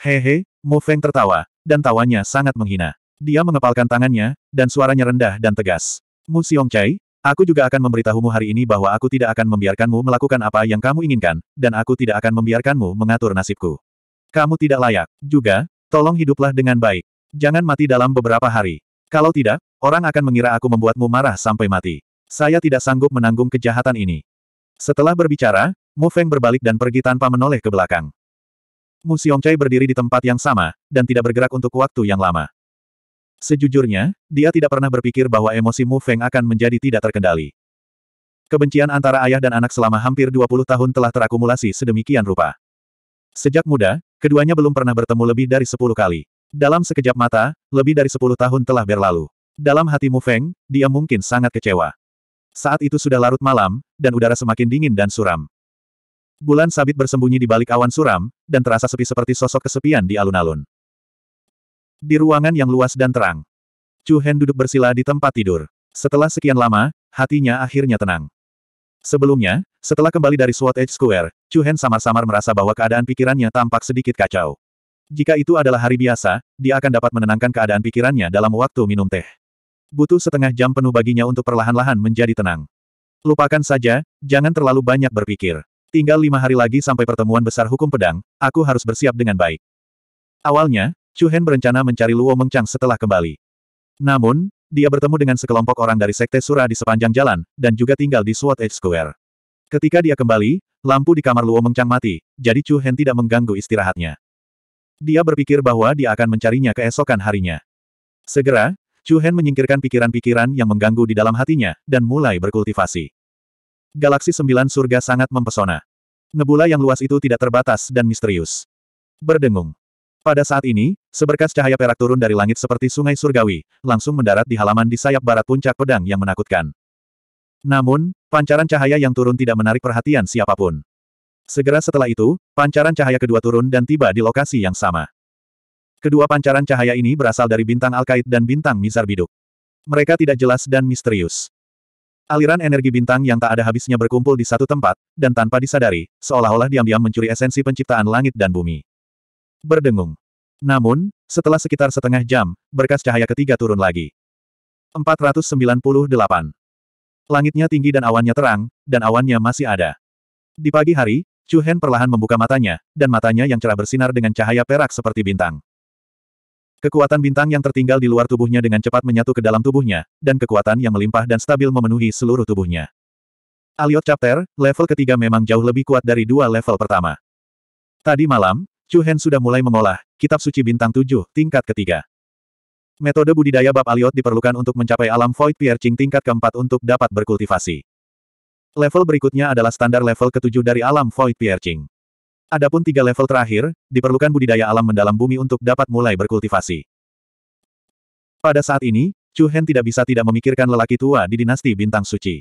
Hehe, Mu Feng tertawa, dan tawanya sangat menghina. Dia mengepalkan tangannya, dan suaranya rendah dan tegas. Mu Xiongcai, aku juga akan memberitahumu hari ini bahwa aku tidak akan membiarkanmu melakukan apa yang kamu inginkan, dan aku tidak akan membiarkanmu mengatur nasibku. Kamu tidak layak. Juga, tolong hiduplah dengan baik. Jangan mati dalam beberapa hari. Kalau tidak, orang akan mengira aku membuatmu marah sampai mati. Saya tidak sanggup menanggung kejahatan ini. Setelah berbicara, Mu Feng berbalik dan pergi tanpa menoleh ke belakang. Mu Xiongcai berdiri di tempat yang sama, dan tidak bergerak untuk waktu yang lama. Sejujurnya, dia tidak pernah berpikir bahwa emosi Mu Feng akan menjadi tidak terkendali. Kebencian antara ayah dan anak selama hampir 20 tahun telah terakumulasi sedemikian rupa. Sejak muda, keduanya belum pernah bertemu lebih dari 10 kali. Dalam sekejap mata, lebih dari 10 tahun telah berlalu. Dalam hati Mu Feng, dia mungkin sangat kecewa. Saat itu sudah larut malam, dan udara semakin dingin dan suram. Bulan sabit bersembunyi di balik awan suram, dan terasa sepi seperti sosok kesepian di alun-alun. Di ruangan yang luas dan terang. Chu Hen duduk bersila di tempat tidur. Setelah sekian lama, hatinya akhirnya tenang. Sebelumnya, setelah kembali dari Sword Edge Square, Chu Hen samar-samar merasa bahwa keadaan pikirannya tampak sedikit kacau. Jika itu adalah hari biasa, dia akan dapat menenangkan keadaan pikirannya dalam waktu minum teh. Butuh setengah jam penuh baginya untuk perlahan-lahan menjadi tenang. Lupakan saja, jangan terlalu banyak berpikir. Tinggal lima hari lagi sampai pertemuan besar hukum pedang, aku harus bersiap dengan baik. Awalnya, Chu Hen berencana mencari Luo Mengchang setelah kembali. Namun, dia bertemu dengan sekelompok orang dari Sekte Sura di sepanjang jalan, dan juga tinggal di Sword Edge Square. Ketika dia kembali, lampu di kamar Luo Mengchang mati, jadi Chu Hen tidak mengganggu istirahatnya. Dia berpikir bahwa dia akan mencarinya keesokan harinya. Segera, Chu Hen menyingkirkan pikiran-pikiran yang mengganggu di dalam hatinya, dan mulai berkultivasi. Galaksi Sembilan Surga sangat mempesona. Nebula yang luas itu tidak terbatas dan misterius. Berdengung. Pada saat ini, seberkas cahaya perak turun dari langit seperti sungai surgawi, langsung mendarat di halaman di sayap barat puncak pedang yang menakutkan. Namun, pancaran cahaya yang turun tidak menarik perhatian siapapun. Segera setelah itu, pancaran cahaya kedua turun dan tiba di lokasi yang sama. Kedua pancaran cahaya ini berasal dari bintang Alkait dan bintang Mizar Biduk. Mereka tidak jelas dan misterius. Aliran energi bintang yang tak ada habisnya berkumpul di satu tempat, dan tanpa disadari, seolah-olah diam-diam mencuri esensi penciptaan langit dan bumi berdengung. Namun, setelah sekitar setengah jam, berkas cahaya ketiga turun lagi. 498. Langitnya tinggi dan awannya terang, dan awannya masih ada. Di pagi hari, Chu Hen perlahan membuka matanya, dan matanya yang cerah bersinar dengan cahaya perak seperti bintang. Kekuatan bintang yang tertinggal di luar tubuhnya dengan cepat menyatu ke dalam tubuhnya, dan kekuatan yang melimpah dan stabil memenuhi seluruh tubuhnya. Aliot Chapter, level ketiga memang jauh lebih kuat dari dua level pertama. Tadi malam, Chu Hen sudah mulai mengolah, kitab suci bintang 7, tingkat ketiga. Metode budidaya bab aliot diperlukan untuk mencapai alam void piercing tingkat keempat untuk dapat berkultivasi. Level berikutnya adalah standar level ketujuh dari alam void piercing. Adapun tiga level terakhir, diperlukan budidaya alam mendalam bumi untuk dapat mulai berkultivasi. Pada saat ini, Chu Hen tidak bisa tidak memikirkan lelaki tua di dinasti bintang suci.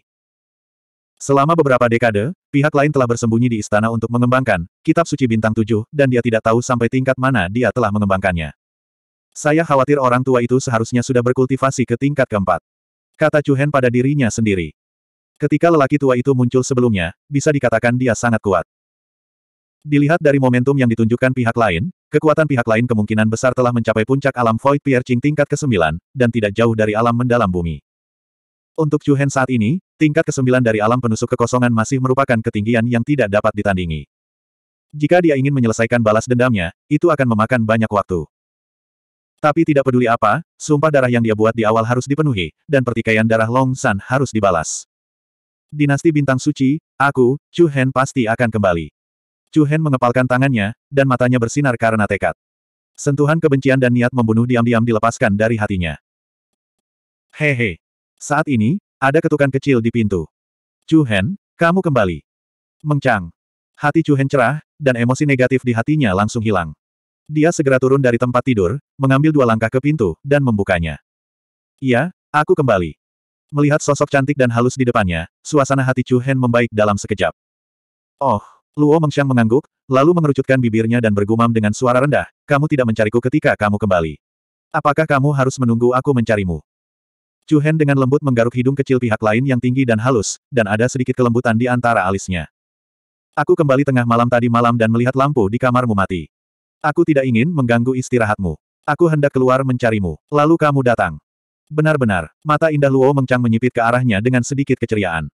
Selama beberapa dekade, pihak lain telah bersembunyi di istana untuk mengembangkan kitab suci bintang tujuh, dan dia tidak tahu sampai tingkat mana dia telah mengembangkannya. Saya khawatir orang tua itu seharusnya sudah berkultivasi ke tingkat keempat. Kata Chuhen pada dirinya sendiri. Ketika lelaki tua itu muncul sebelumnya, bisa dikatakan dia sangat kuat. Dilihat dari momentum yang ditunjukkan pihak lain, kekuatan pihak lain kemungkinan besar telah mencapai puncak alam Void Piercing tingkat ke-9, dan tidak jauh dari alam mendalam bumi. Untuk Chu Hen saat ini, tingkat kesembilan dari alam penusuk kekosongan masih merupakan ketinggian yang tidak dapat ditandingi. Jika dia ingin menyelesaikan balas dendamnya, itu akan memakan banyak waktu. Tapi tidak peduli apa, sumpah darah yang dia buat di awal harus dipenuhi, dan pertikaian darah Long San harus dibalas. Dinasti Bintang Suci, aku, Chu Hen pasti akan kembali. Chu Hen mengepalkan tangannya, dan matanya bersinar karena tekad. Sentuhan kebencian dan niat membunuh diam-diam dilepaskan dari hatinya. Hehe. Saat ini, ada ketukan kecil di pintu. Chu Hen, kamu kembali. Mengcang. Hati Chu Hen cerah, dan emosi negatif di hatinya langsung hilang. Dia segera turun dari tempat tidur, mengambil dua langkah ke pintu, dan membukanya. Iya, aku kembali. Melihat sosok cantik dan halus di depannya, suasana hati Chu Hen membaik dalam sekejap. Oh, Luo Mengxiang mengangguk, lalu mengerucutkan bibirnya dan bergumam dengan suara rendah, kamu tidak mencariku ketika kamu kembali. Apakah kamu harus menunggu aku mencarimu? Chu Hen dengan lembut menggaruk hidung kecil pihak lain yang tinggi dan halus, dan ada sedikit kelembutan di antara alisnya. Aku kembali tengah malam tadi malam dan melihat lampu di kamarmu mati. Aku tidak ingin mengganggu istirahatmu. Aku hendak keluar mencarimu, lalu kamu datang. Benar-benar, mata indah Luo Mengcang menyipit ke arahnya dengan sedikit keceriaan.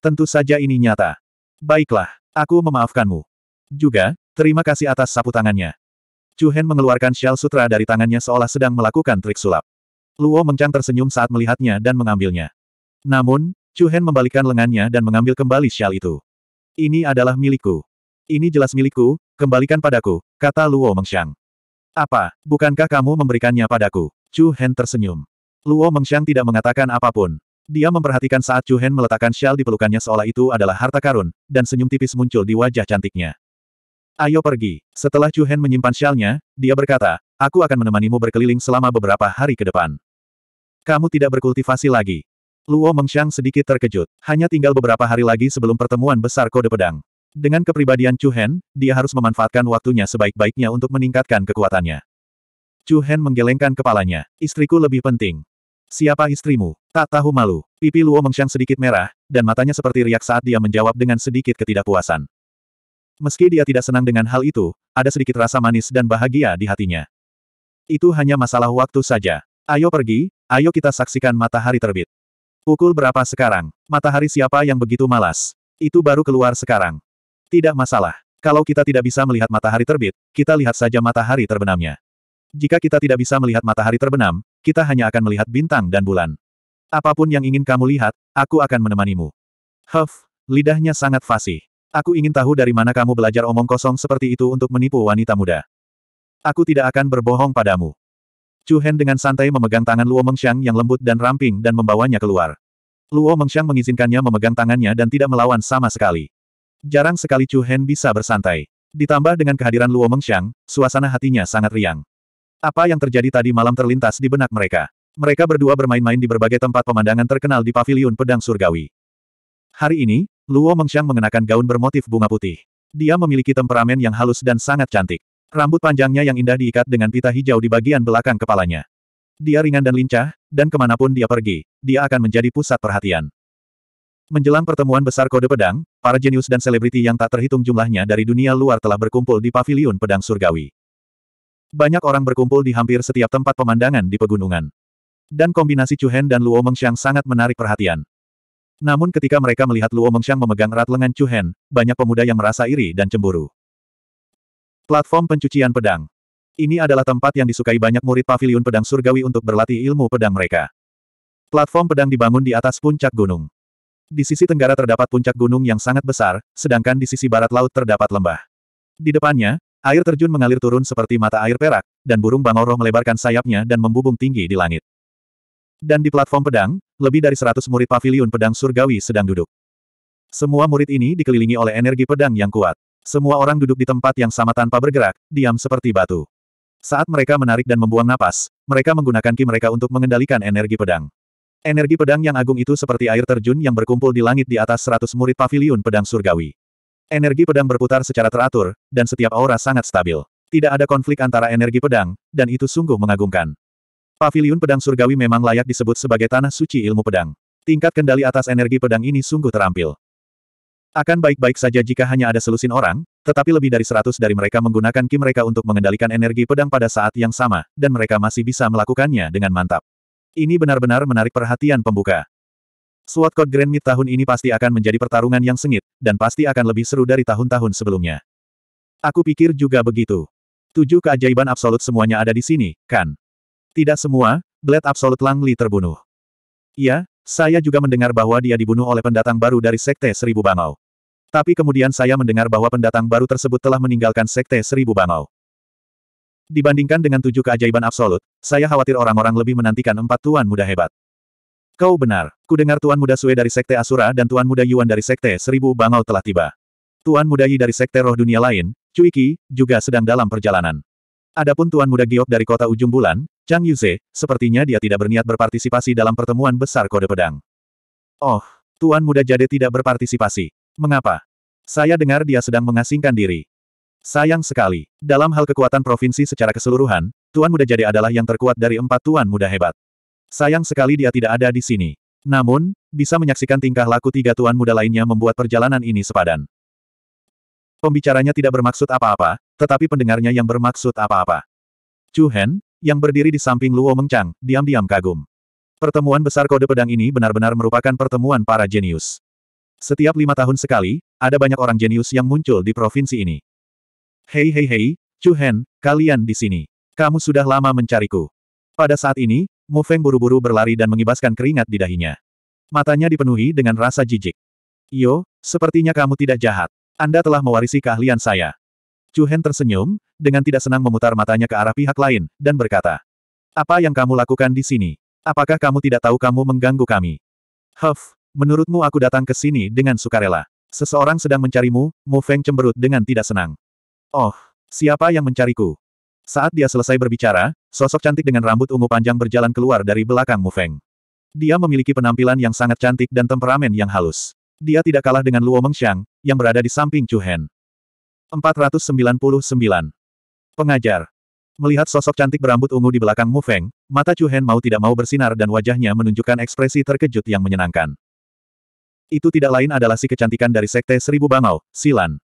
Tentu saja ini nyata. Baiklah, aku memaafkanmu. Juga, terima kasih atas sapu tangannya. Chu Hen mengeluarkan syal sutra dari tangannya seolah sedang melakukan trik sulap. Luo Mengchang tersenyum saat melihatnya dan mengambilnya. Namun, Chu Hen membalikkan lengannya dan mengambil kembali syal itu. Ini adalah milikku. Ini jelas milikku, kembalikan padaku, kata Luo Mengxiang. Apa, bukankah kamu memberikannya padaku? Chu Hen tersenyum. Luo Mengxiang tidak mengatakan apapun. Dia memperhatikan saat Chu Hen meletakkan syal di pelukannya seolah itu adalah harta karun, dan senyum tipis muncul di wajah cantiknya. Ayo pergi. Setelah Chu Hen menyimpan syalnya, dia berkata, aku akan menemanimu berkeliling selama beberapa hari ke depan. Kamu tidak berkultivasi lagi. Luo Mengshang sedikit terkejut. Hanya tinggal beberapa hari lagi sebelum pertemuan besar kode pedang. Dengan kepribadian Chu Hen, dia harus memanfaatkan waktunya sebaik-baiknya untuk meningkatkan kekuatannya. Chu Hen menggelengkan kepalanya. Istriku lebih penting. Siapa istrimu? Tak tahu malu. Pipi Luo Mengshang sedikit merah, dan matanya seperti riak saat dia menjawab dengan sedikit ketidakpuasan. Meski dia tidak senang dengan hal itu, ada sedikit rasa manis dan bahagia di hatinya. Itu hanya masalah waktu saja. Ayo pergi, Ayo kita saksikan matahari terbit. Pukul berapa sekarang? Matahari siapa yang begitu malas? Itu baru keluar sekarang. Tidak masalah. Kalau kita tidak bisa melihat matahari terbit, kita lihat saja matahari terbenamnya. Jika kita tidak bisa melihat matahari terbenam, kita hanya akan melihat bintang dan bulan. Apapun yang ingin kamu lihat, aku akan menemanimu. Huff, lidahnya sangat fasih. Aku ingin tahu dari mana kamu belajar omong kosong seperti itu untuk menipu wanita muda. Aku tidak akan berbohong padamu. Chu Hen dengan santai memegang tangan Luo Mengxiang yang lembut dan ramping dan membawanya keluar. Luo Mengxiang mengizinkannya memegang tangannya dan tidak melawan sama sekali. Jarang sekali Chu Hen bisa bersantai. Ditambah dengan kehadiran Luo Mengxiang, suasana hatinya sangat riang. Apa yang terjadi tadi malam terlintas di benak mereka. Mereka berdua bermain-main di berbagai tempat pemandangan terkenal di paviliun pedang surgawi. Hari ini, Luo Mengxiang mengenakan gaun bermotif bunga putih. Dia memiliki temperamen yang halus dan sangat cantik. Rambut panjangnya yang indah diikat dengan pita hijau di bagian belakang kepalanya. Dia ringan dan lincah, dan kemanapun dia pergi, dia akan menjadi pusat perhatian. Menjelang pertemuan besar kode pedang, para jenius dan selebriti yang tak terhitung jumlahnya dari dunia luar telah berkumpul di paviliun pedang surgawi. Banyak orang berkumpul di hampir setiap tempat pemandangan di pegunungan. Dan kombinasi Chuhen dan Luo Mengxiang sangat menarik perhatian. Namun ketika mereka melihat Luo Mengxiang memegang erat lengan Chuhen, banyak pemuda yang merasa iri dan cemburu. Platform pencucian pedang. Ini adalah tempat yang disukai banyak murid paviliun pedang surgawi untuk berlatih ilmu pedang mereka. Platform pedang dibangun di atas puncak gunung. Di sisi tenggara terdapat puncak gunung yang sangat besar, sedangkan di sisi barat laut terdapat lembah. Di depannya, air terjun mengalir turun seperti mata air perak, dan burung bangoro melebarkan sayapnya dan membubung tinggi di langit. Dan di platform pedang, lebih dari 100 murid paviliun pedang surgawi sedang duduk. Semua murid ini dikelilingi oleh energi pedang yang kuat. Semua orang duduk di tempat yang sama tanpa bergerak, diam seperti batu. Saat mereka menarik dan membuang napas, mereka menggunakan ki mereka untuk mengendalikan energi pedang. Energi pedang yang agung itu seperti air terjun yang berkumpul di langit di atas seratus murid paviliun pedang surgawi. Energi pedang berputar secara teratur, dan setiap aura sangat stabil. Tidak ada konflik antara energi pedang, dan itu sungguh mengagumkan. Paviliun pedang surgawi memang layak disebut sebagai tanah suci ilmu pedang. Tingkat kendali atas energi pedang ini sungguh terampil. Akan baik-baik saja jika hanya ada selusin orang, tetapi lebih dari seratus dari mereka menggunakan ki mereka untuk mengendalikan energi pedang pada saat yang sama, dan mereka masih bisa melakukannya dengan mantap. Ini benar-benar menarik perhatian pembuka. SWAT Code Grand Meet tahun ini pasti akan menjadi pertarungan yang sengit, dan pasti akan lebih seru dari tahun-tahun sebelumnya. Aku pikir juga begitu. Tujuh keajaiban absolut semuanya ada di sini, kan? Tidak semua, Blade Absolute Lang terbunuh. Iya, saya juga mendengar bahwa dia dibunuh oleh pendatang baru dari Sekte Seribu Bangau. Tapi kemudian saya mendengar bahwa pendatang baru tersebut telah meninggalkan Sekte Seribu Bangau. Dibandingkan dengan tujuh keajaiban absolut, saya khawatir orang-orang lebih menantikan empat tuan muda hebat. Kau benar. Ku dengar Tuan Muda Sue dari Sekte Asura dan Tuan Muda Yuan dari Sekte Seribu Bangau telah tiba. Tuan Muda Yi dari Sekte Roh Dunia lain, Cuiki, juga sedang dalam perjalanan. Adapun Tuan Muda Giok dari Kota Ujung Bulan, Chang Yuze, sepertinya dia tidak berniat berpartisipasi dalam pertemuan besar kode pedang. Oh, Tuan Muda Jade tidak berpartisipasi. Mengapa? Saya dengar dia sedang mengasingkan diri. Sayang sekali. Dalam hal kekuatan provinsi secara keseluruhan, Tuan Muda Jade adalah yang terkuat dari empat Tuan Muda hebat. Sayang sekali dia tidak ada di sini. Namun, bisa menyaksikan tingkah laku tiga Tuan Muda lainnya membuat perjalanan ini sepadan. Pembicaranya tidak bermaksud apa-apa, tetapi pendengarnya yang bermaksud apa-apa. Chu Hen, yang berdiri di samping Luo Mengchang, diam-diam kagum. Pertemuan besar kode pedang ini benar-benar merupakan pertemuan para jenius. Setiap lima tahun sekali, ada banyak orang jenius yang muncul di provinsi ini. Hei hei hei, Chu Hen, kalian di sini. Kamu sudah lama mencariku. Pada saat ini, Mu Feng buru-buru berlari dan mengibaskan keringat di dahinya. Matanya dipenuhi dengan rasa jijik. Yo, sepertinya kamu tidak jahat. Anda telah mewarisi keahlian saya. Chu Hen tersenyum, dengan tidak senang memutar matanya ke arah pihak lain, dan berkata. Apa yang kamu lakukan di sini? Apakah kamu tidak tahu kamu mengganggu kami? Huff, menurutmu aku datang ke sini dengan sukarela. Seseorang sedang mencarimu, Mu Feng cemberut dengan tidak senang. Oh, siapa yang mencariku? Saat dia selesai berbicara, sosok cantik dengan rambut ungu panjang berjalan keluar dari belakang Mu Feng. Dia memiliki penampilan yang sangat cantik dan temperamen yang halus. Dia tidak kalah dengan Luo Mengxiang, yang berada di samping Chu Hen. 499. Pengajar. Melihat sosok cantik berambut ungu di belakang Mu Feng, mata Chu Hen mau tidak mau bersinar dan wajahnya menunjukkan ekspresi terkejut yang menyenangkan. Itu tidak lain adalah si kecantikan dari Sekte Seribu Bangau, Silan.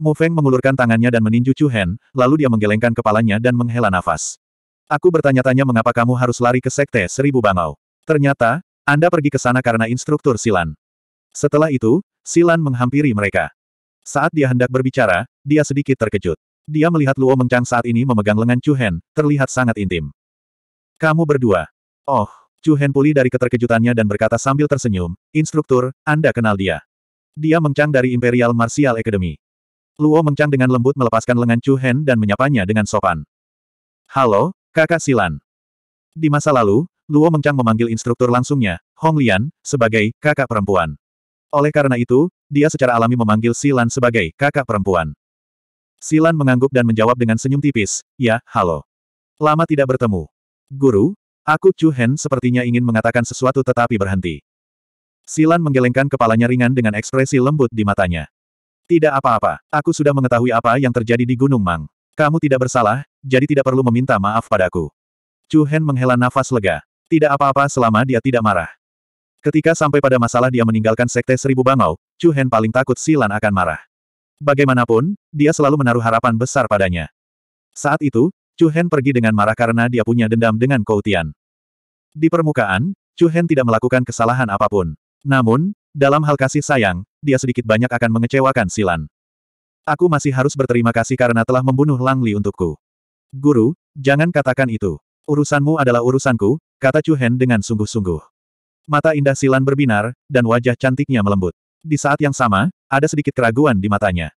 Mu Feng mengulurkan tangannya dan meninju Chu Hen, lalu dia menggelengkan kepalanya dan menghela nafas. Aku bertanya-tanya mengapa kamu harus lari ke Sekte Seribu Bangau. Ternyata, Anda pergi ke sana karena instruktur Silan. Setelah itu, Silan menghampiri mereka. Saat dia hendak berbicara, dia sedikit terkejut. Dia melihat Luo Mengchang saat ini memegang lengan Chu Hen, terlihat sangat intim. Kamu berdua. Oh, Chu Hen pulih dari keterkejutannya dan berkata sambil tersenyum, Instruktur, Anda kenal dia. Dia Mengcang dari Imperial Martial Academy. Luo Mengcang dengan lembut melepaskan lengan Chu Hen dan menyapanya dengan sopan. Halo, kakak Silan. Di masa lalu, Luo Mengcang memanggil instruktur langsungnya, Hong Lian, sebagai kakak perempuan. Oleh karena itu, dia secara alami memanggil Silan sebagai kakak perempuan. Silan mengangguk dan menjawab dengan senyum tipis, ya, halo. Lama tidak bertemu. Guru, aku Chu Hen sepertinya ingin mengatakan sesuatu tetapi berhenti. Silan menggelengkan kepalanya ringan dengan ekspresi lembut di matanya. Tidak apa-apa, aku sudah mengetahui apa yang terjadi di Gunung Mang. Kamu tidak bersalah, jadi tidak perlu meminta maaf padaku. Chu Hen menghela nafas lega. Tidak apa-apa selama dia tidak marah. Ketika sampai pada masalah dia meninggalkan Sekte Seribu Bangau, Chu Hen paling takut Silan akan marah. Bagaimanapun, dia selalu menaruh harapan besar padanya. Saat itu, Chu Hen pergi dengan marah karena dia punya dendam dengan Tian. Di permukaan, Chu Hen tidak melakukan kesalahan apapun. Namun, dalam hal kasih sayang, dia sedikit banyak akan mengecewakan Silan. Aku masih harus berterima kasih karena telah membunuh Lang Li untukku. Guru, jangan katakan itu. Urusanmu adalah urusanku, kata Chu Hen dengan sungguh-sungguh. Mata indah Silan berbinar, dan wajah cantiknya melembut. Di saat yang sama, ada sedikit keraguan di matanya.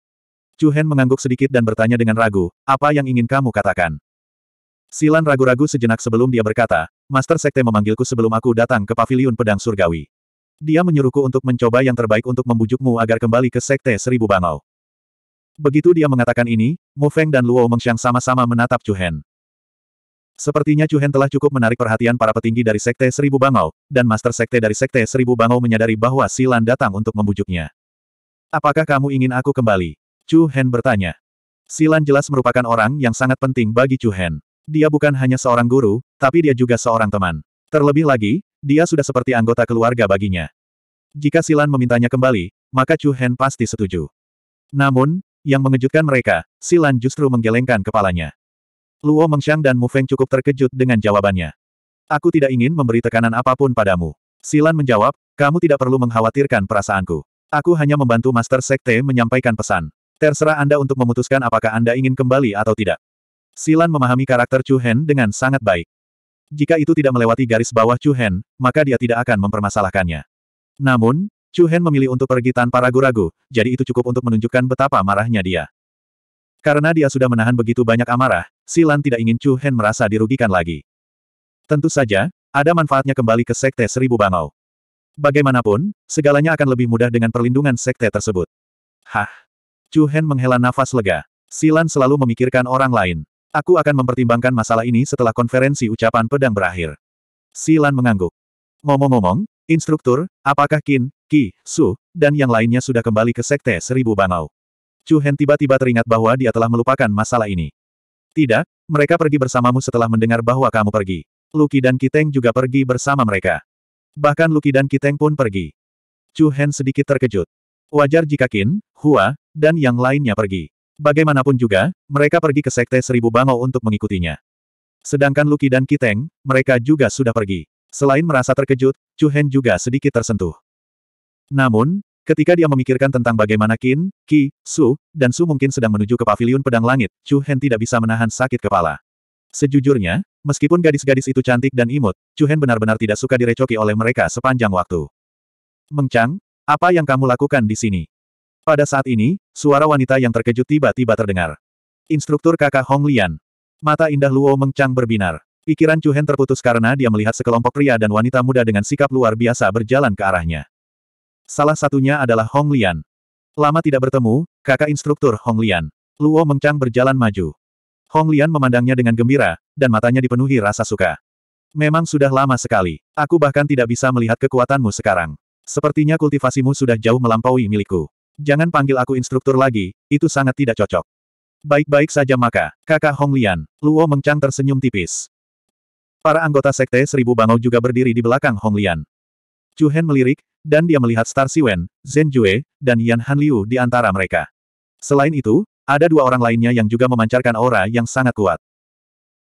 Chu Hen mengangguk sedikit dan bertanya dengan ragu, apa yang ingin kamu katakan? Silan ragu-ragu sejenak sebelum dia berkata, Master Sekte memanggilku sebelum aku datang ke Paviliun Pedang Surgawi. Dia menyuruhku untuk mencoba yang terbaik untuk membujukmu agar kembali ke Sekte Seribu Bangau. Begitu dia mengatakan ini, Mu Feng dan Luo Mengxiang sama-sama menatap Chu Hen. Sepertinya Chu Hen telah cukup menarik perhatian para petinggi dari Sekte Seribu Bangau, dan Master Sekte dari Sekte Seribu Bangau menyadari bahwa Silan datang untuk membujuknya. Apakah kamu ingin aku kembali? Chu Hen bertanya. Silan jelas merupakan orang yang sangat penting bagi Chu Hen. Dia bukan hanya seorang guru, tapi dia juga seorang teman. Terlebih lagi, dia sudah seperti anggota keluarga baginya. Jika Silan memintanya kembali, maka Chu Hen pasti setuju. Namun, yang mengejutkan mereka, Silan justru menggelengkan kepalanya. Luo Mengxiang dan Mu Feng cukup terkejut dengan jawabannya. Aku tidak ingin memberi tekanan apapun padamu. Silan menjawab, kamu tidak perlu mengkhawatirkan perasaanku. Aku hanya membantu Master Sekte menyampaikan pesan. Terserah Anda untuk memutuskan apakah Anda ingin kembali atau tidak. Silan memahami karakter Chu Hen dengan sangat baik. Jika itu tidak melewati garis bawah Chu Hen, maka dia tidak akan mempermasalahkannya. Namun, Chu Hen memilih untuk pergi tanpa ragu-ragu, jadi itu cukup untuk menunjukkan betapa marahnya dia. Karena dia sudah menahan begitu banyak amarah, Silan tidak ingin Chu Hen merasa dirugikan lagi. Tentu saja, ada manfaatnya kembali ke Sekte Seribu Bangau. Bagaimanapun, segalanya akan lebih mudah dengan perlindungan Sekte tersebut. Hah! Chu Hen menghela nafas lega. Silan selalu memikirkan orang lain. Aku akan mempertimbangkan masalah ini setelah konferensi ucapan pedang berakhir. Silan mengangguk. Ngomong-ngomong, instruktur, apakah Kin, Ki, Su, dan yang lainnya sudah kembali ke Sekte Seribu Bangau? Chu Hen tiba-tiba teringat bahwa dia telah melupakan masalah ini. Tidak, mereka pergi bersamamu setelah mendengar bahwa kamu pergi. Luki dan Kiteng juga pergi bersama mereka. Bahkan Luki dan Kiteng pun pergi. Chu Hen sedikit terkejut. Wajar jika Qin, Hua, dan yang lainnya pergi. Bagaimanapun juga, mereka pergi ke Sekte Seribu Bangau untuk mengikutinya. Sedangkan Luki dan Kiteng, mereka juga sudah pergi. Selain merasa terkejut, Chu Hen juga sedikit tersentuh. Namun, Ketika dia memikirkan tentang bagaimana Qin, Qi, Su, dan Su mungkin sedang menuju ke pavilion pedang langit, Chu Hen tidak bisa menahan sakit kepala. Sejujurnya, meskipun gadis-gadis itu cantik dan imut, Chu Hen benar-benar tidak suka direcoki oleh mereka sepanjang waktu. Mengcang, apa yang kamu lakukan di sini? Pada saat ini, suara wanita yang terkejut tiba-tiba terdengar. Instruktur kakak Hong Lian. Mata indah Luo Mengcang berbinar. Pikiran Chu Hen terputus karena dia melihat sekelompok pria dan wanita muda dengan sikap luar biasa berjalan ke arahnya. Salah satunya adalah Hong Lian. Lama tidak bertemu, kakak instruktur Hong Lian. Luo Mengchang berjalan maju. Hong Lian memandangnya dengan gembira, dan matanya dipenuhi rasa suka. Memang sudah lama sekali. Aku bahkan tidak bisa melihat kekuatanmu sekarang. Sepertinya kultivasimu sudah jauh melampaui milikku. Jangan panggil aku instruktur lagi, itu sangat tidak cocok. Baik-baik saja maka, kakak Hong Lian, Luo Mengchang tersenyum tipis. Para anggota Sekte Seribu Bangau juga berdiri di belakang Hong Lian. Chu Hen melirik, dan dia melihat Star Siwen, Zhen Jue, dan Yan Han Liu di antara mereka. Selain itu, ada dua orang lainnya yang juga memancarkan aura yang sangat kuat.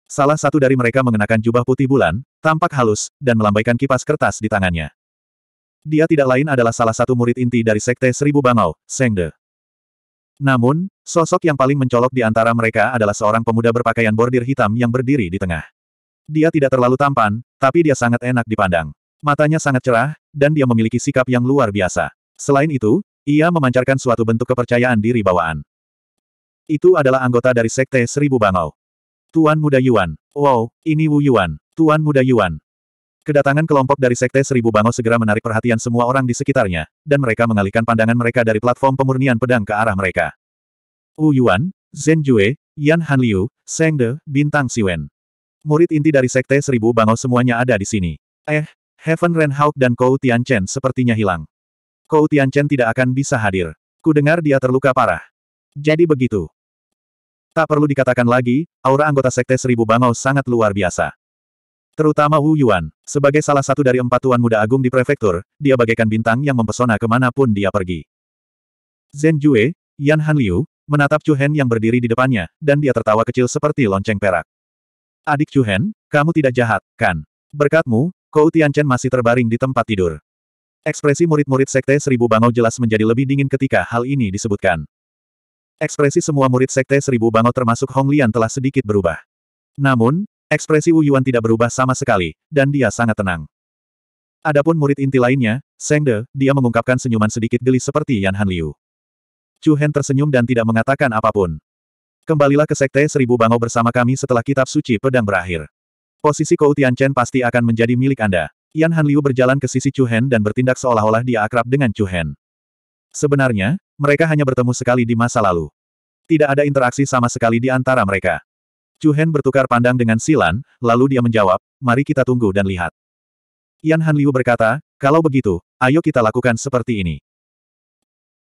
Salah satu dari mereka mengenakan jubah putih bulan, tampak halus, dan melambaikan kipas kertas di tangannya. Dia tidak lain adalah salah satu murid inti dari Sekte Seribu Bangau, Seng De. Namun, sosok yang paling mencolok di antara mereka adalah seorang pemuda berpakaian bordir hitam yang berdiri di tengah. Dia tidak terlalu tampan, tapi dia sangat enak dipandang. Matanya sangat cerah, dan dia memiliki sikap yang luar biasa. Selain itu, ia memancarkan suatu bentuk kepercayaan diri bawaan. Itu adalah anggota dari Sekte Seribu Bangau. Tuan Muda Yuan. Wow, ini Wu Yuan. Tuan Muda Yuan. Kedatangan kelompok dari Sekte Seribu Bangau segera menarik perhatian semua orang di sekitarnya, dan mereka mengalihkan pandangan mereka dari platform pemurnian pedang ke arah mereka. Wu Yuan, Zhen Jue, Yan Han Liu, Seng De, Bintang Siwen. Murid inti dari Sekte Seribu Bangau semuanya ada di sini. Eh, Heaven Renhawk dan Kou Tianchen sepertinya hilang. Kou Tianchen tidak akan bisa hadir. Ku dengar dia terluka parah. Jadi begitu. Tak perlu dikatakan lagi, aura anggota Sekte Seribu Bangau sangat luar biasa. Terutama Wu Yuan, sebagai salah satu dari empat tuan muda agung di prefektur, dia bagaikan bintang yang mempesona kemanapun dia pergi. Zhen Jue, Yan Han Liu, menatap Chu Hen yang berdiri di depannya, dan dia tertawa kecil seperti lonceng perak. Adik Chu Hen, kamu tidak jahat, kan? Berkatmu, Kou Tianchen masih terbaring di tempat tidur. Ekspresi murid-murid Sekte Seribu Bangau jelas menjadi lebih dingin ketika hal ini disebutkan. Ekspresi semua murid Sekte Seribu Bangau termasuk Hong Lian telah sedikit berubah. Namun, ekspresi Wu Yuan tidak berubah sama sekali, dan dia sangat tenang. Adapun murid inti lainnya, Seng De, dia mengungkapkan senyuman sedikit geli seperti Yan Han Liu. Chu Hen tersenyum dan tidak mengatakan apapun. Kembalilah ke Sekte Seribu Bangau bersama kami setelah kitab suci pedang berakhir. Posisi Kou Chen pasti akan menjadi milik Anda. Yan Han Liu berjalan ke sisi Chu Hen dan bertindak seolah-olah dia akrab dengan Chu Hen. Sebenarnya, mereka hanya bertemu sekali di masa lalu. Tidak ada interaksi sama sekali di antara mereka. Chu Hen bertukar pandang dengan Silan, lalu dia menjawab, mari kita tunggu dan lihat. Yan Han Liu berkata, kalau begitu, ayo kita lakukan seperti ini.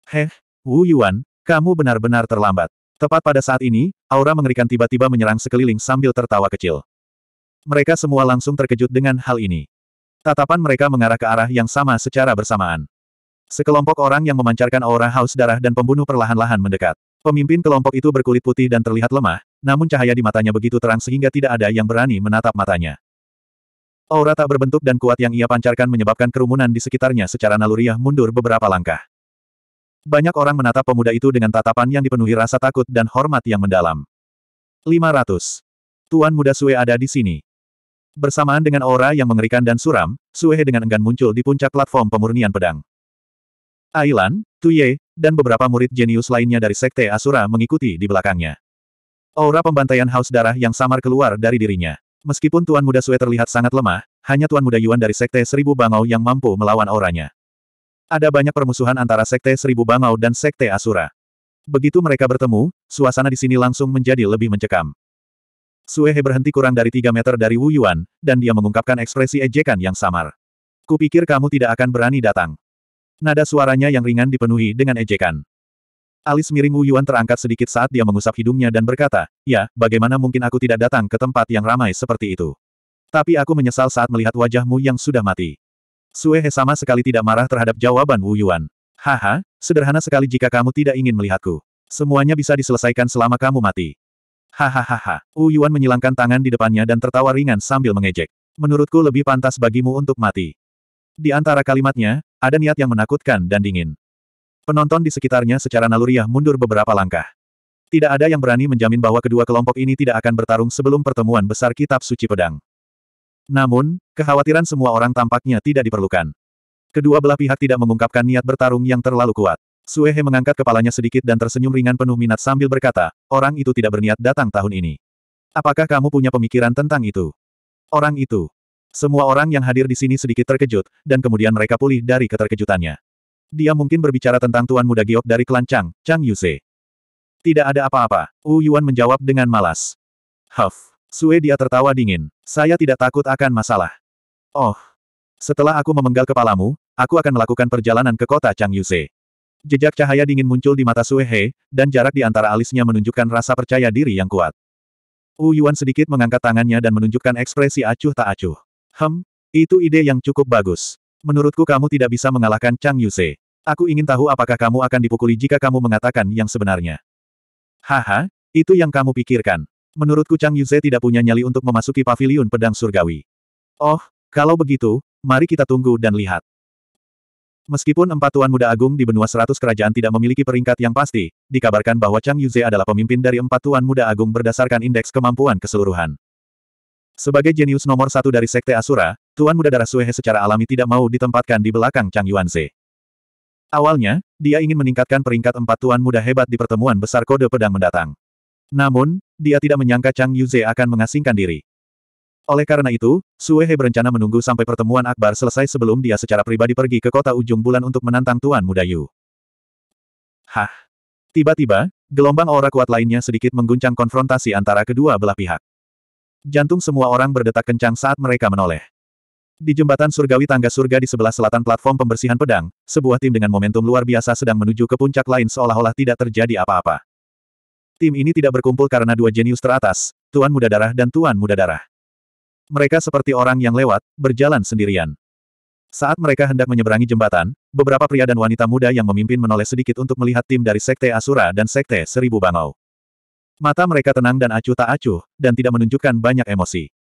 Heh, Wu Yuan, kamu benar-benar terlambat. Tepat pada saat ini, aura mengerikan tiba-tiba menyerang sekeliling sambil tertawa kecil. Mereka semua langsung terkejut dengan hal ini. Tatapan mereka mengarah ke arah yang sama secara bersamaan. Sekelompok orang yang memancarkan aura haus darah dan pembunuh perlahan-lahan mendekat. Pemimpin kelompok itu berkulit putih dan terlihat lemah, namun cahaya di matanya begitu terang sehingga tidak ada yang berani menatap matanya. Aura tak berbentuk dan kuat yang ia pancarkan menyebabkan kerumunan di sekitarnya secara naluriah mundur beberapa langkah. Banyak orang menatap pemuda itu dengan tatapan yang dipenuhi rasa takut dan hormat yang mendalam. 500. Tuan muda Sue ada di sini. Bersamaan dengan aura yang mengerikan dan suram, Suehe dengan enggan muncul di puncak platform pemurnian pedang. Ailan, Tuye, dan beberapa murid jenius lainnya dari Sekte Asura mengikuti di belakangnya. Aura pembantaian haus darah yang samar keluar dari dirinya. Meskipun Tuan Muda Sue terlihat sangat lemah, hanya Tuan Muda Yuan dari Sekte Seribu Bangau yang mampu melawan auranya. Ada banyak permusuhan antara Sekte Seribu Bangau dan Sekte Asura. Begitu mereka bertemu, suasana di sini langsung menjadi lebih mencekam. Sue berhenti kurang dari tiga meter dari Wu Yuan, dan dia mengungkapkan ekspresi ejekan yang samar. Kupikir kamu tidak akan berani datang. Nada suaranya yang ringan dipenuhi dengan ejekan. Alis miring Wu Yuan terangkat sedikit saat dia mengusap hidungnya dan berkata, Ya, bagaimana mungkin aku tidak datang ke tempat yang ramai seperti itu. Tapi aku menyesal saat melihat wajahmu yang sudah mati. Sue sama sekali tidak marah terhadap jawaban Wu Yuan. Haha, sederhana sekali jika kamu tidak ingin melihatku. Semuanya bisa diselesaikan selama kamu mati. Hahaha. Wu Yuan menyilangkan tangan di depannya dan tertawa ringan sambil mengejek. Menurutku lebih pantas bagimu untuk mati. Di antara kalimatnya, ada niat yang menakutkan dan dingin. Penonton di sekitarnya secara naluriah mundur beberapa langkah. Tidak ada yang berani menjamin bahwa kedua kelompok ini tidak akan bertarung sebelum pertemuan besar kitab suci pedang. Namun, kekhawatiran semua orang tampaknya tidak diperlukan. Kedua belah pihak tidak mengungkapkan niat bertarung yang terlalu kuat. Suehe mengangkat kepalanya sedikit dan tersenyum ringan penuh minat sambil berkata, orang itu tidak berniat datang tahun ini. Apakah kamu punya pemikiran tentang itu? Orang itu. Semua orang yang hadir di sini sedikit terkejut, dan kemudian mereka pulih dari keterkejutannya. Dia mungkin berbicara tentang Tuan Muda Giok dari klan Chang, Chang Yuse. Tidak ada apa-apa, Wu Yuan menjawab dengan malas. Huff. Sue dia tertawa dingin. Saya tidak takut akan masalah. Oh. Setelah aku memenggal kepalamu, aku akan melakukan perjalanan ke kota Chang Yuse. Jejak cahaya dingin muncul di mata Sue dan jarak di antara alisnya menunjukkan rasa percaya diri yang kuat. Wu Yuan sedikit mengangkat tangannya dan menunjukkan ekspresi acuh tak acuh. Hem, itu ide yang cukup bagus. Menurutku kamu tidak bisa mengalahkan Chang Yuse. Aku ingin tahu apakah kamu akan dipukuli jika kamu mengatakan yang sebenarnya. Haha, itu yang kamu pikirkan. Menurutku Chang Yuse tidak punya nyali untuk memasuki Paviliun pedang surgawi. Oh, kalau begitu, mari kita tunggu dan lihat. Meskipun empat tuan muda agung di benua seratus kerajaan tidak memiliki peringkat yang pasti, dikabarkan bahwa Chang Yuze adalah pemimpin dari empat tuan muda agung berdasarkan indeks kemampuan keseluruhan. Sebagai jenius nomor satu dari Sekte Asura, Tuan Muda Darah Suehe secara alami tidak mau ditempatkan di belakang Chang Yuanze. Awalnya, dia ingin meningkatkan peringkat empat Tuan Muda hebat di pertemuan besar kode pedang mendatang. Namun, dia tidak menyangka Chang Yuze akan mengasingkan diri. Oleh karena itu, Suehe berencana menunggu sampai pertemuan Akbar selesai sebelum dia secara pribadi pergi ke kota ujung bulan untuk menantang Tuan Muda Yu. Hah. Tiba-tiba, gelombang aura kuat lainnya sedikit mengguncang konfrontasi antara kedua belah pihak. Jantung semua orang berdetak kencang saat mereka menoleh. Di jembatan surgawi tangga surga di sebelah selatan platform pembersihan pedang, sebuah tim dengan momentum luar biasa sedang menuju ke puncak lain seolah-olah tidak terjadi apa-apa. Tim ini tidak berkumpul karena dua jenius teratas, Tuan Muda Darah dan Tuan Muda Darah. Mereka seperti orang yang lewat, berjalan sendirian. Saat mereka hendak menyeberangi jembatan, beberapa pria dan wanita muda yang memimpin menoleh sedikit untuk melihat tim dari Sekte Asura dan Sekte Seribu Bangau. Mata mereka tenang dan acuh tak acuh, dan tidak menunjukkan banyak emosi.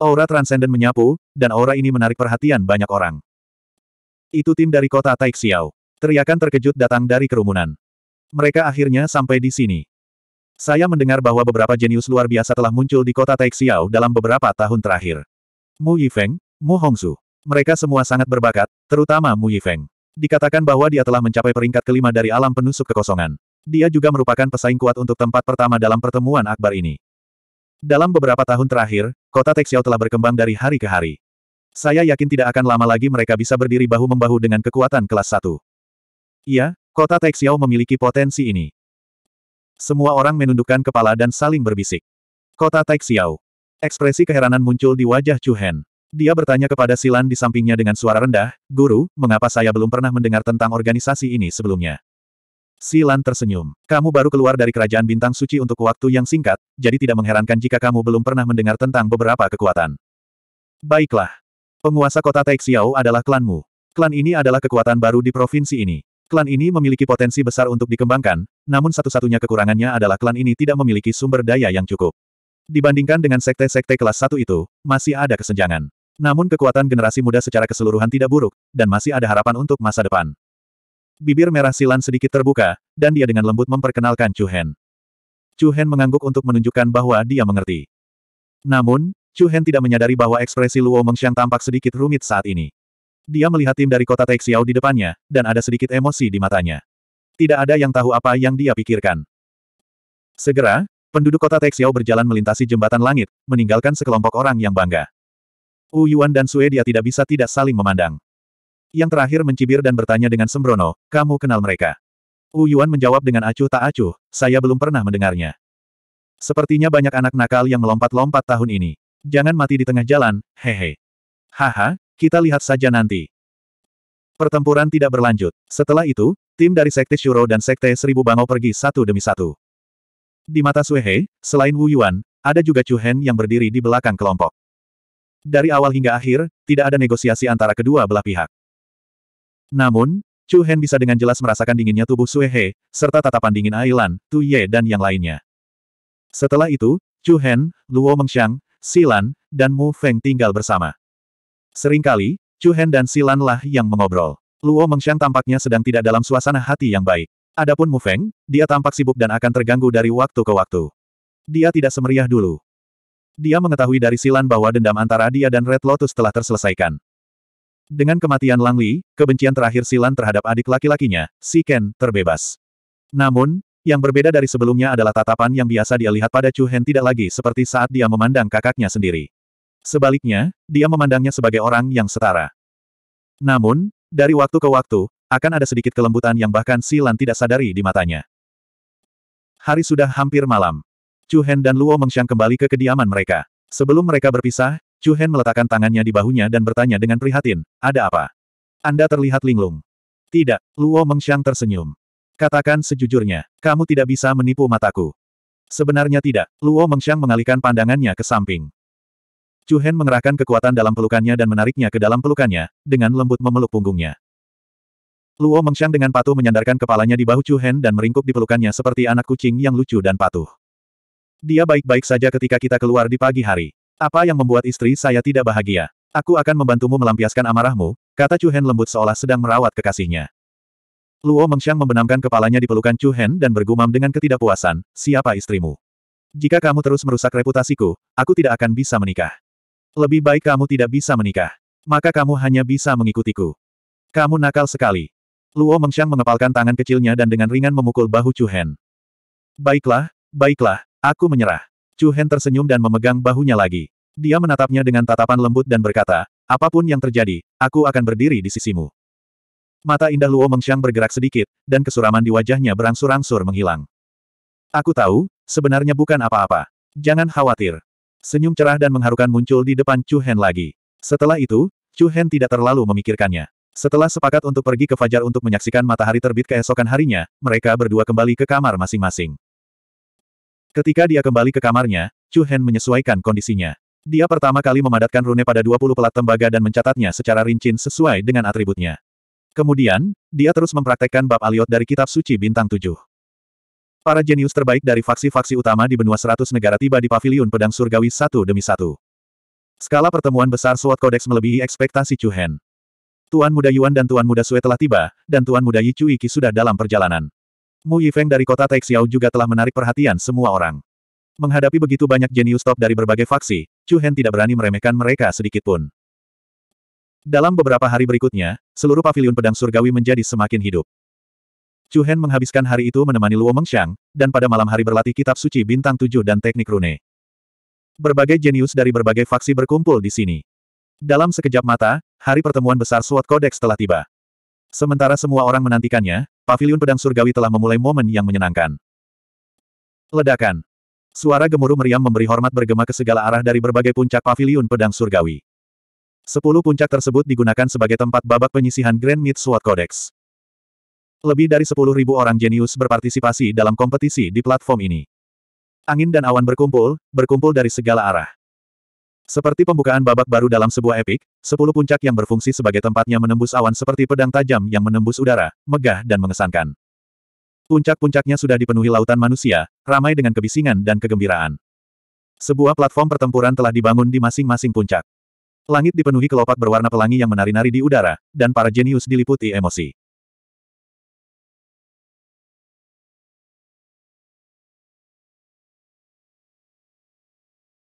Aura Transcendent menyapu, dan aura ini menarik perhatian banyak orang. Itu tim dari kota Taixiao. Teriakan terkejut datang dari kerumunan. Mereka akhirnya sampai di sini. Saya mendengar bahwa beberapa jenius luar biasa telah muncul di kota Taixiao dalam beberapa tahun terakhir. Mu Yifeng, Mu Hongsu. Mereka semua sangat berbakat, terutama Mu Yifeng. Dikatakan bahwa dia telah mencapai peringkat kelima dari alam penusuk kekosongan. Dia juga merupakan pesaing kuat untuk tempat pertama dalam pertemuan akbar ini. Dalam beberapa tahun terakhir, kota Taixiao telah berkembang dari hari ke hari. Saya yakin tidak akan lama lagi mereka bisa berdiri bahu-membahu dengan kekuatan kelas 1. Iya, kota Taixiao memiliki potensi ini. Semua orang menundukkan kepala dan saling berbisik. Kota Taixiao. Ekspresi keheranan muncul di wajah Chu Hen. Dia bertanya kepada Silan di sampingnya dengan suara rendah, Guru, mengapa saya belum pernah mendengar tentang organisasi ini sebelumnya? Silan tersenyum. Kamu baru keluar dari kerajaan bintang suci untuk waktu yang singkat, jadi tidak mengherankan jika kamu belum pernah mendengar tentang beberapa kekuatan. Baiklah. Penguasa kota Taixiao adalah klanmu. Klan ini adalah kekuatan baru di provinsi ini. Klan ini memiliki potensi besar untuk dikembangkan, namun satu-satunya kekurangannya adalah klan ini tidak memiliki sumber daya yang cukup. Dibandingkan dengan sekte-sekte kelas satu itu, masih ada kesenjangan. Namun kekuatan generasi muda secara keseluruhan tidak buruk, dan masih ada harapan untuk masa depan. Bibir merah Silan sedikit terbuka, dan dia dengan lembut memperkenalkan Chu Hen. Chu Hen mengangguk untuk menunjukkan bahwa dia mengerti. Namun, Chu Hen tidak menyadari bahwa ekspresi Luo Mengxiang tampak sedikit rumit saat ini. Dia melihat tim dari kota Taixiao di depannya, dan ada sedikit emosi di matanya. Tidak ada yang tahu apa yang dia pikirkan. Segera, penduduk kota Taixiao berjalan melintasi jembatan langit, meninggalkan sekelompok orang yang bangga. Wu Yuan dan Sue dia tidak bisa tidak saling memandang. Yang terakhir mencibir dan bertanya dengan sembrono, kamu kenal mereka. Wu Yuan menjawab dengan acuh tak acuh, saya belum pernah mendengarnya. Sepertinya banyak anak nakal yang melompat-lompat tahun ini. Jangan mati di tengah jalan, hehe. Haha, kita lihat saja nanti. Pertempuran tidak berlanjut. Setelah itu, tim dari Sekte Shuro dan Sekte Seribu Bangau pergi satu demi satu. Di mata Suehe, selain Wu Yuan, ada juga Chu Hen yang berdiri di belakang kelompok. Dari awal hingga akhir, tidak ada negosiasi antara kedua belah pihak. Namun, Chu Hen bisa dengan jelas merasakan dinginnya tubuh Suehe, serta tatapan dingin Ailan, Tu Ye dan yang lainnya. Setelah itu, Chu Hen, Luo Mengxiang, Silan, dan Mu Feng tinggal bersama. Seringkali, Chu Hen dan Silan lah yang mengobrol. Luo Mengxiang tampaknya sedang tidak dalam suasana hati yang baik. Adapun Mu Feng, dia tampak sibuk dan akan terganggu dari waktu ke waktu. Dia tidak semeriah dulu. Dia mengetahui dari Silan bahwa dendam antara dia dan Red Lotus telah terselesaikan. Dengan kematian Lang Li, kebencian terakhir Silan terhadap adik laki-lakinya, Si Ken, terbebas. Namun, yang berbeda dari sebelumnya adalah tatapan yang biasa dia lihat pada Chu Hen tidak lagi seperti saat dia memandang kakaknya sendiri. Sebaliknya, dia memandangnya sebagai orang yang setara. Namun, dari waktu ke waktu, akan ada sedikit kelembutan yang bahkan Silan tidak sadari di matanya. Hari sudah hampir malam. Chu Hen dan Luo Mengxiang kembali ke kediaman mereka. Sebelum mereka berpisah, Chu Hen meletakkan tangannya di bahunya dan bertanya dengan prihatin, ada apa? Anda terlihat linglung. Tidak, Luo Mengxiang tersenyum. Katakan sejujurnya, kamu tidak bisa menipu mataku. Sebenarnya tidak, Luo Mengxiang mengalihkan pandangannya ke samping. Chu Hen mengerahkan kekuatan dalam pelukannya dan menariknya ke dalam pelukannya, dengan lembut memeluk punggungnya. Luo Mengshang dengan patuh menyandarkan kepalanya di bahu Chu Hen dan meringkuk di pelukannya seperti anak kucing yang lucu dan patuh. Dia baik-baik saja ketika kita keluar di pagi hari. Apa yang membuat istri saya tidak bahagia? Aku akan membantumu melampiaskan amarahmu, kata Chu Hen lembut seolah sedang merawat kekasihnya. Luo Mengshang membenamkan kepalanya di pelukan Chu Hen dan bergumam dengan ketidakpuasan, siapa istrimu? Jika kamu terus merusak reputasiku, aku tidak akan bisa menikah. Lebih baik kamu tidak bisa menikah. Maka kamu hanya bisa mengikutiku. Kamu nakal sekali. Luo Mengxiang mengepalkan tangan kecilnya dan dengan ringan memukul bahu Chu Hen. Baiklah, baiklah, aku menyerah. Chu Hen tersenyum dan memegang bahunya lagi. Dia menatapnya dengan tatapan lembut dan berkata, apapun yang terjadi, aku akan berdiri di sisimu. Mata indah Luo Mengxiang bergerak sedikit, dan kesuraman di wajahnya berangsur-angsur menghilang. Aku tahu, sebenarnya bukan apa-apa. Jangan khawatir. Senyum cerah dan mengharukan muncul di depan Chu Hen lagi. Setelah itu, Chu Hen tidak terlalu memikirkannya. Setelah sepakat untuk pergi ke Fajar untuk menyaksikan matahari terbit keesokan harinya, mereka berdua kembali ke kamar masing-masing. Ketika dia kembali ke kamarnya, Chu Hen menyesuaikan kondisinya. Dia pertama kali memadatkan rune pada 20 pelat tembaga dan mencatatnya secara rincin sesuai dengan atributnya. Kemudian, dia terus mempraktekkan bab aliot dari kitab suci bintang 7. Para jenius terbaik dari faksi-faksi utama di benua seratus negara tiba di paviliun pedang surgawi satu demi satu. Skala pertemuan besar SWAT Codex melebihi ekspektasi Chu Hen. Tuan Muda Yuan dan Tuan Muda Sue telah tiba, dan Tuan Muda Yi Chu Iki sudah dalam perjalanan. Mu Yifeng dari kota Taixiao juga telah menarik perhatian semua orang. Menghadapi begitu banyak jenius top dari berbagai faksi, Chu Hen tidak berani meremehkan mereka sedikitpun. Dalam beberapa hari berikutnya, seluruh paviliun pedang surgawi menjadi semakin hidup. Chu Hen menghabiskan hari itu menemani Luo Mengxiang, dan pada malam hari berlatih kitab suci bintang tujuh dan teknik rune. Berbagai jenius dari berbagai faksi berkumpul di sini. Dalam sekejap mata, hari pertemuan besar SWOT Codex telah tiba. Sementara semua orang menantikannya, paviliun pedang surgawi telah memulai momen yang menyenangkan. Ledakan. Suara gemuruh meriam memberi hormat bergema ke segala arah dari berbagai puncak paviliun pedang surgawi. Sepuluh puncak tersebut digunakan sebagai tempat babak penyisihan Grand Myth SWOT Codex. Lebih dari 10.000 orang jenius berpartisipasi dalam kompetisi di platform ini. Angin dan awan berkumpul, berkumpul dari segala arah. Seperti pembukaan babak baru dalam sebuah epik, 10 puncak yang berfungsi sebagai tempatnya menembus awan seperti pedang tajam yang menembus udara, megah dan mengesankan. Puncak-puncaknya sudah dipenuhi lautan manusia, ramai dengan kebisingan dan kegembiraan. Sebuah platform pertempuran telah dibangun di masing-masing puncak. Langit dipenuhi kelopak berwarna pelangi yang menari-nari di udara, dan para jenius diliputi emosi.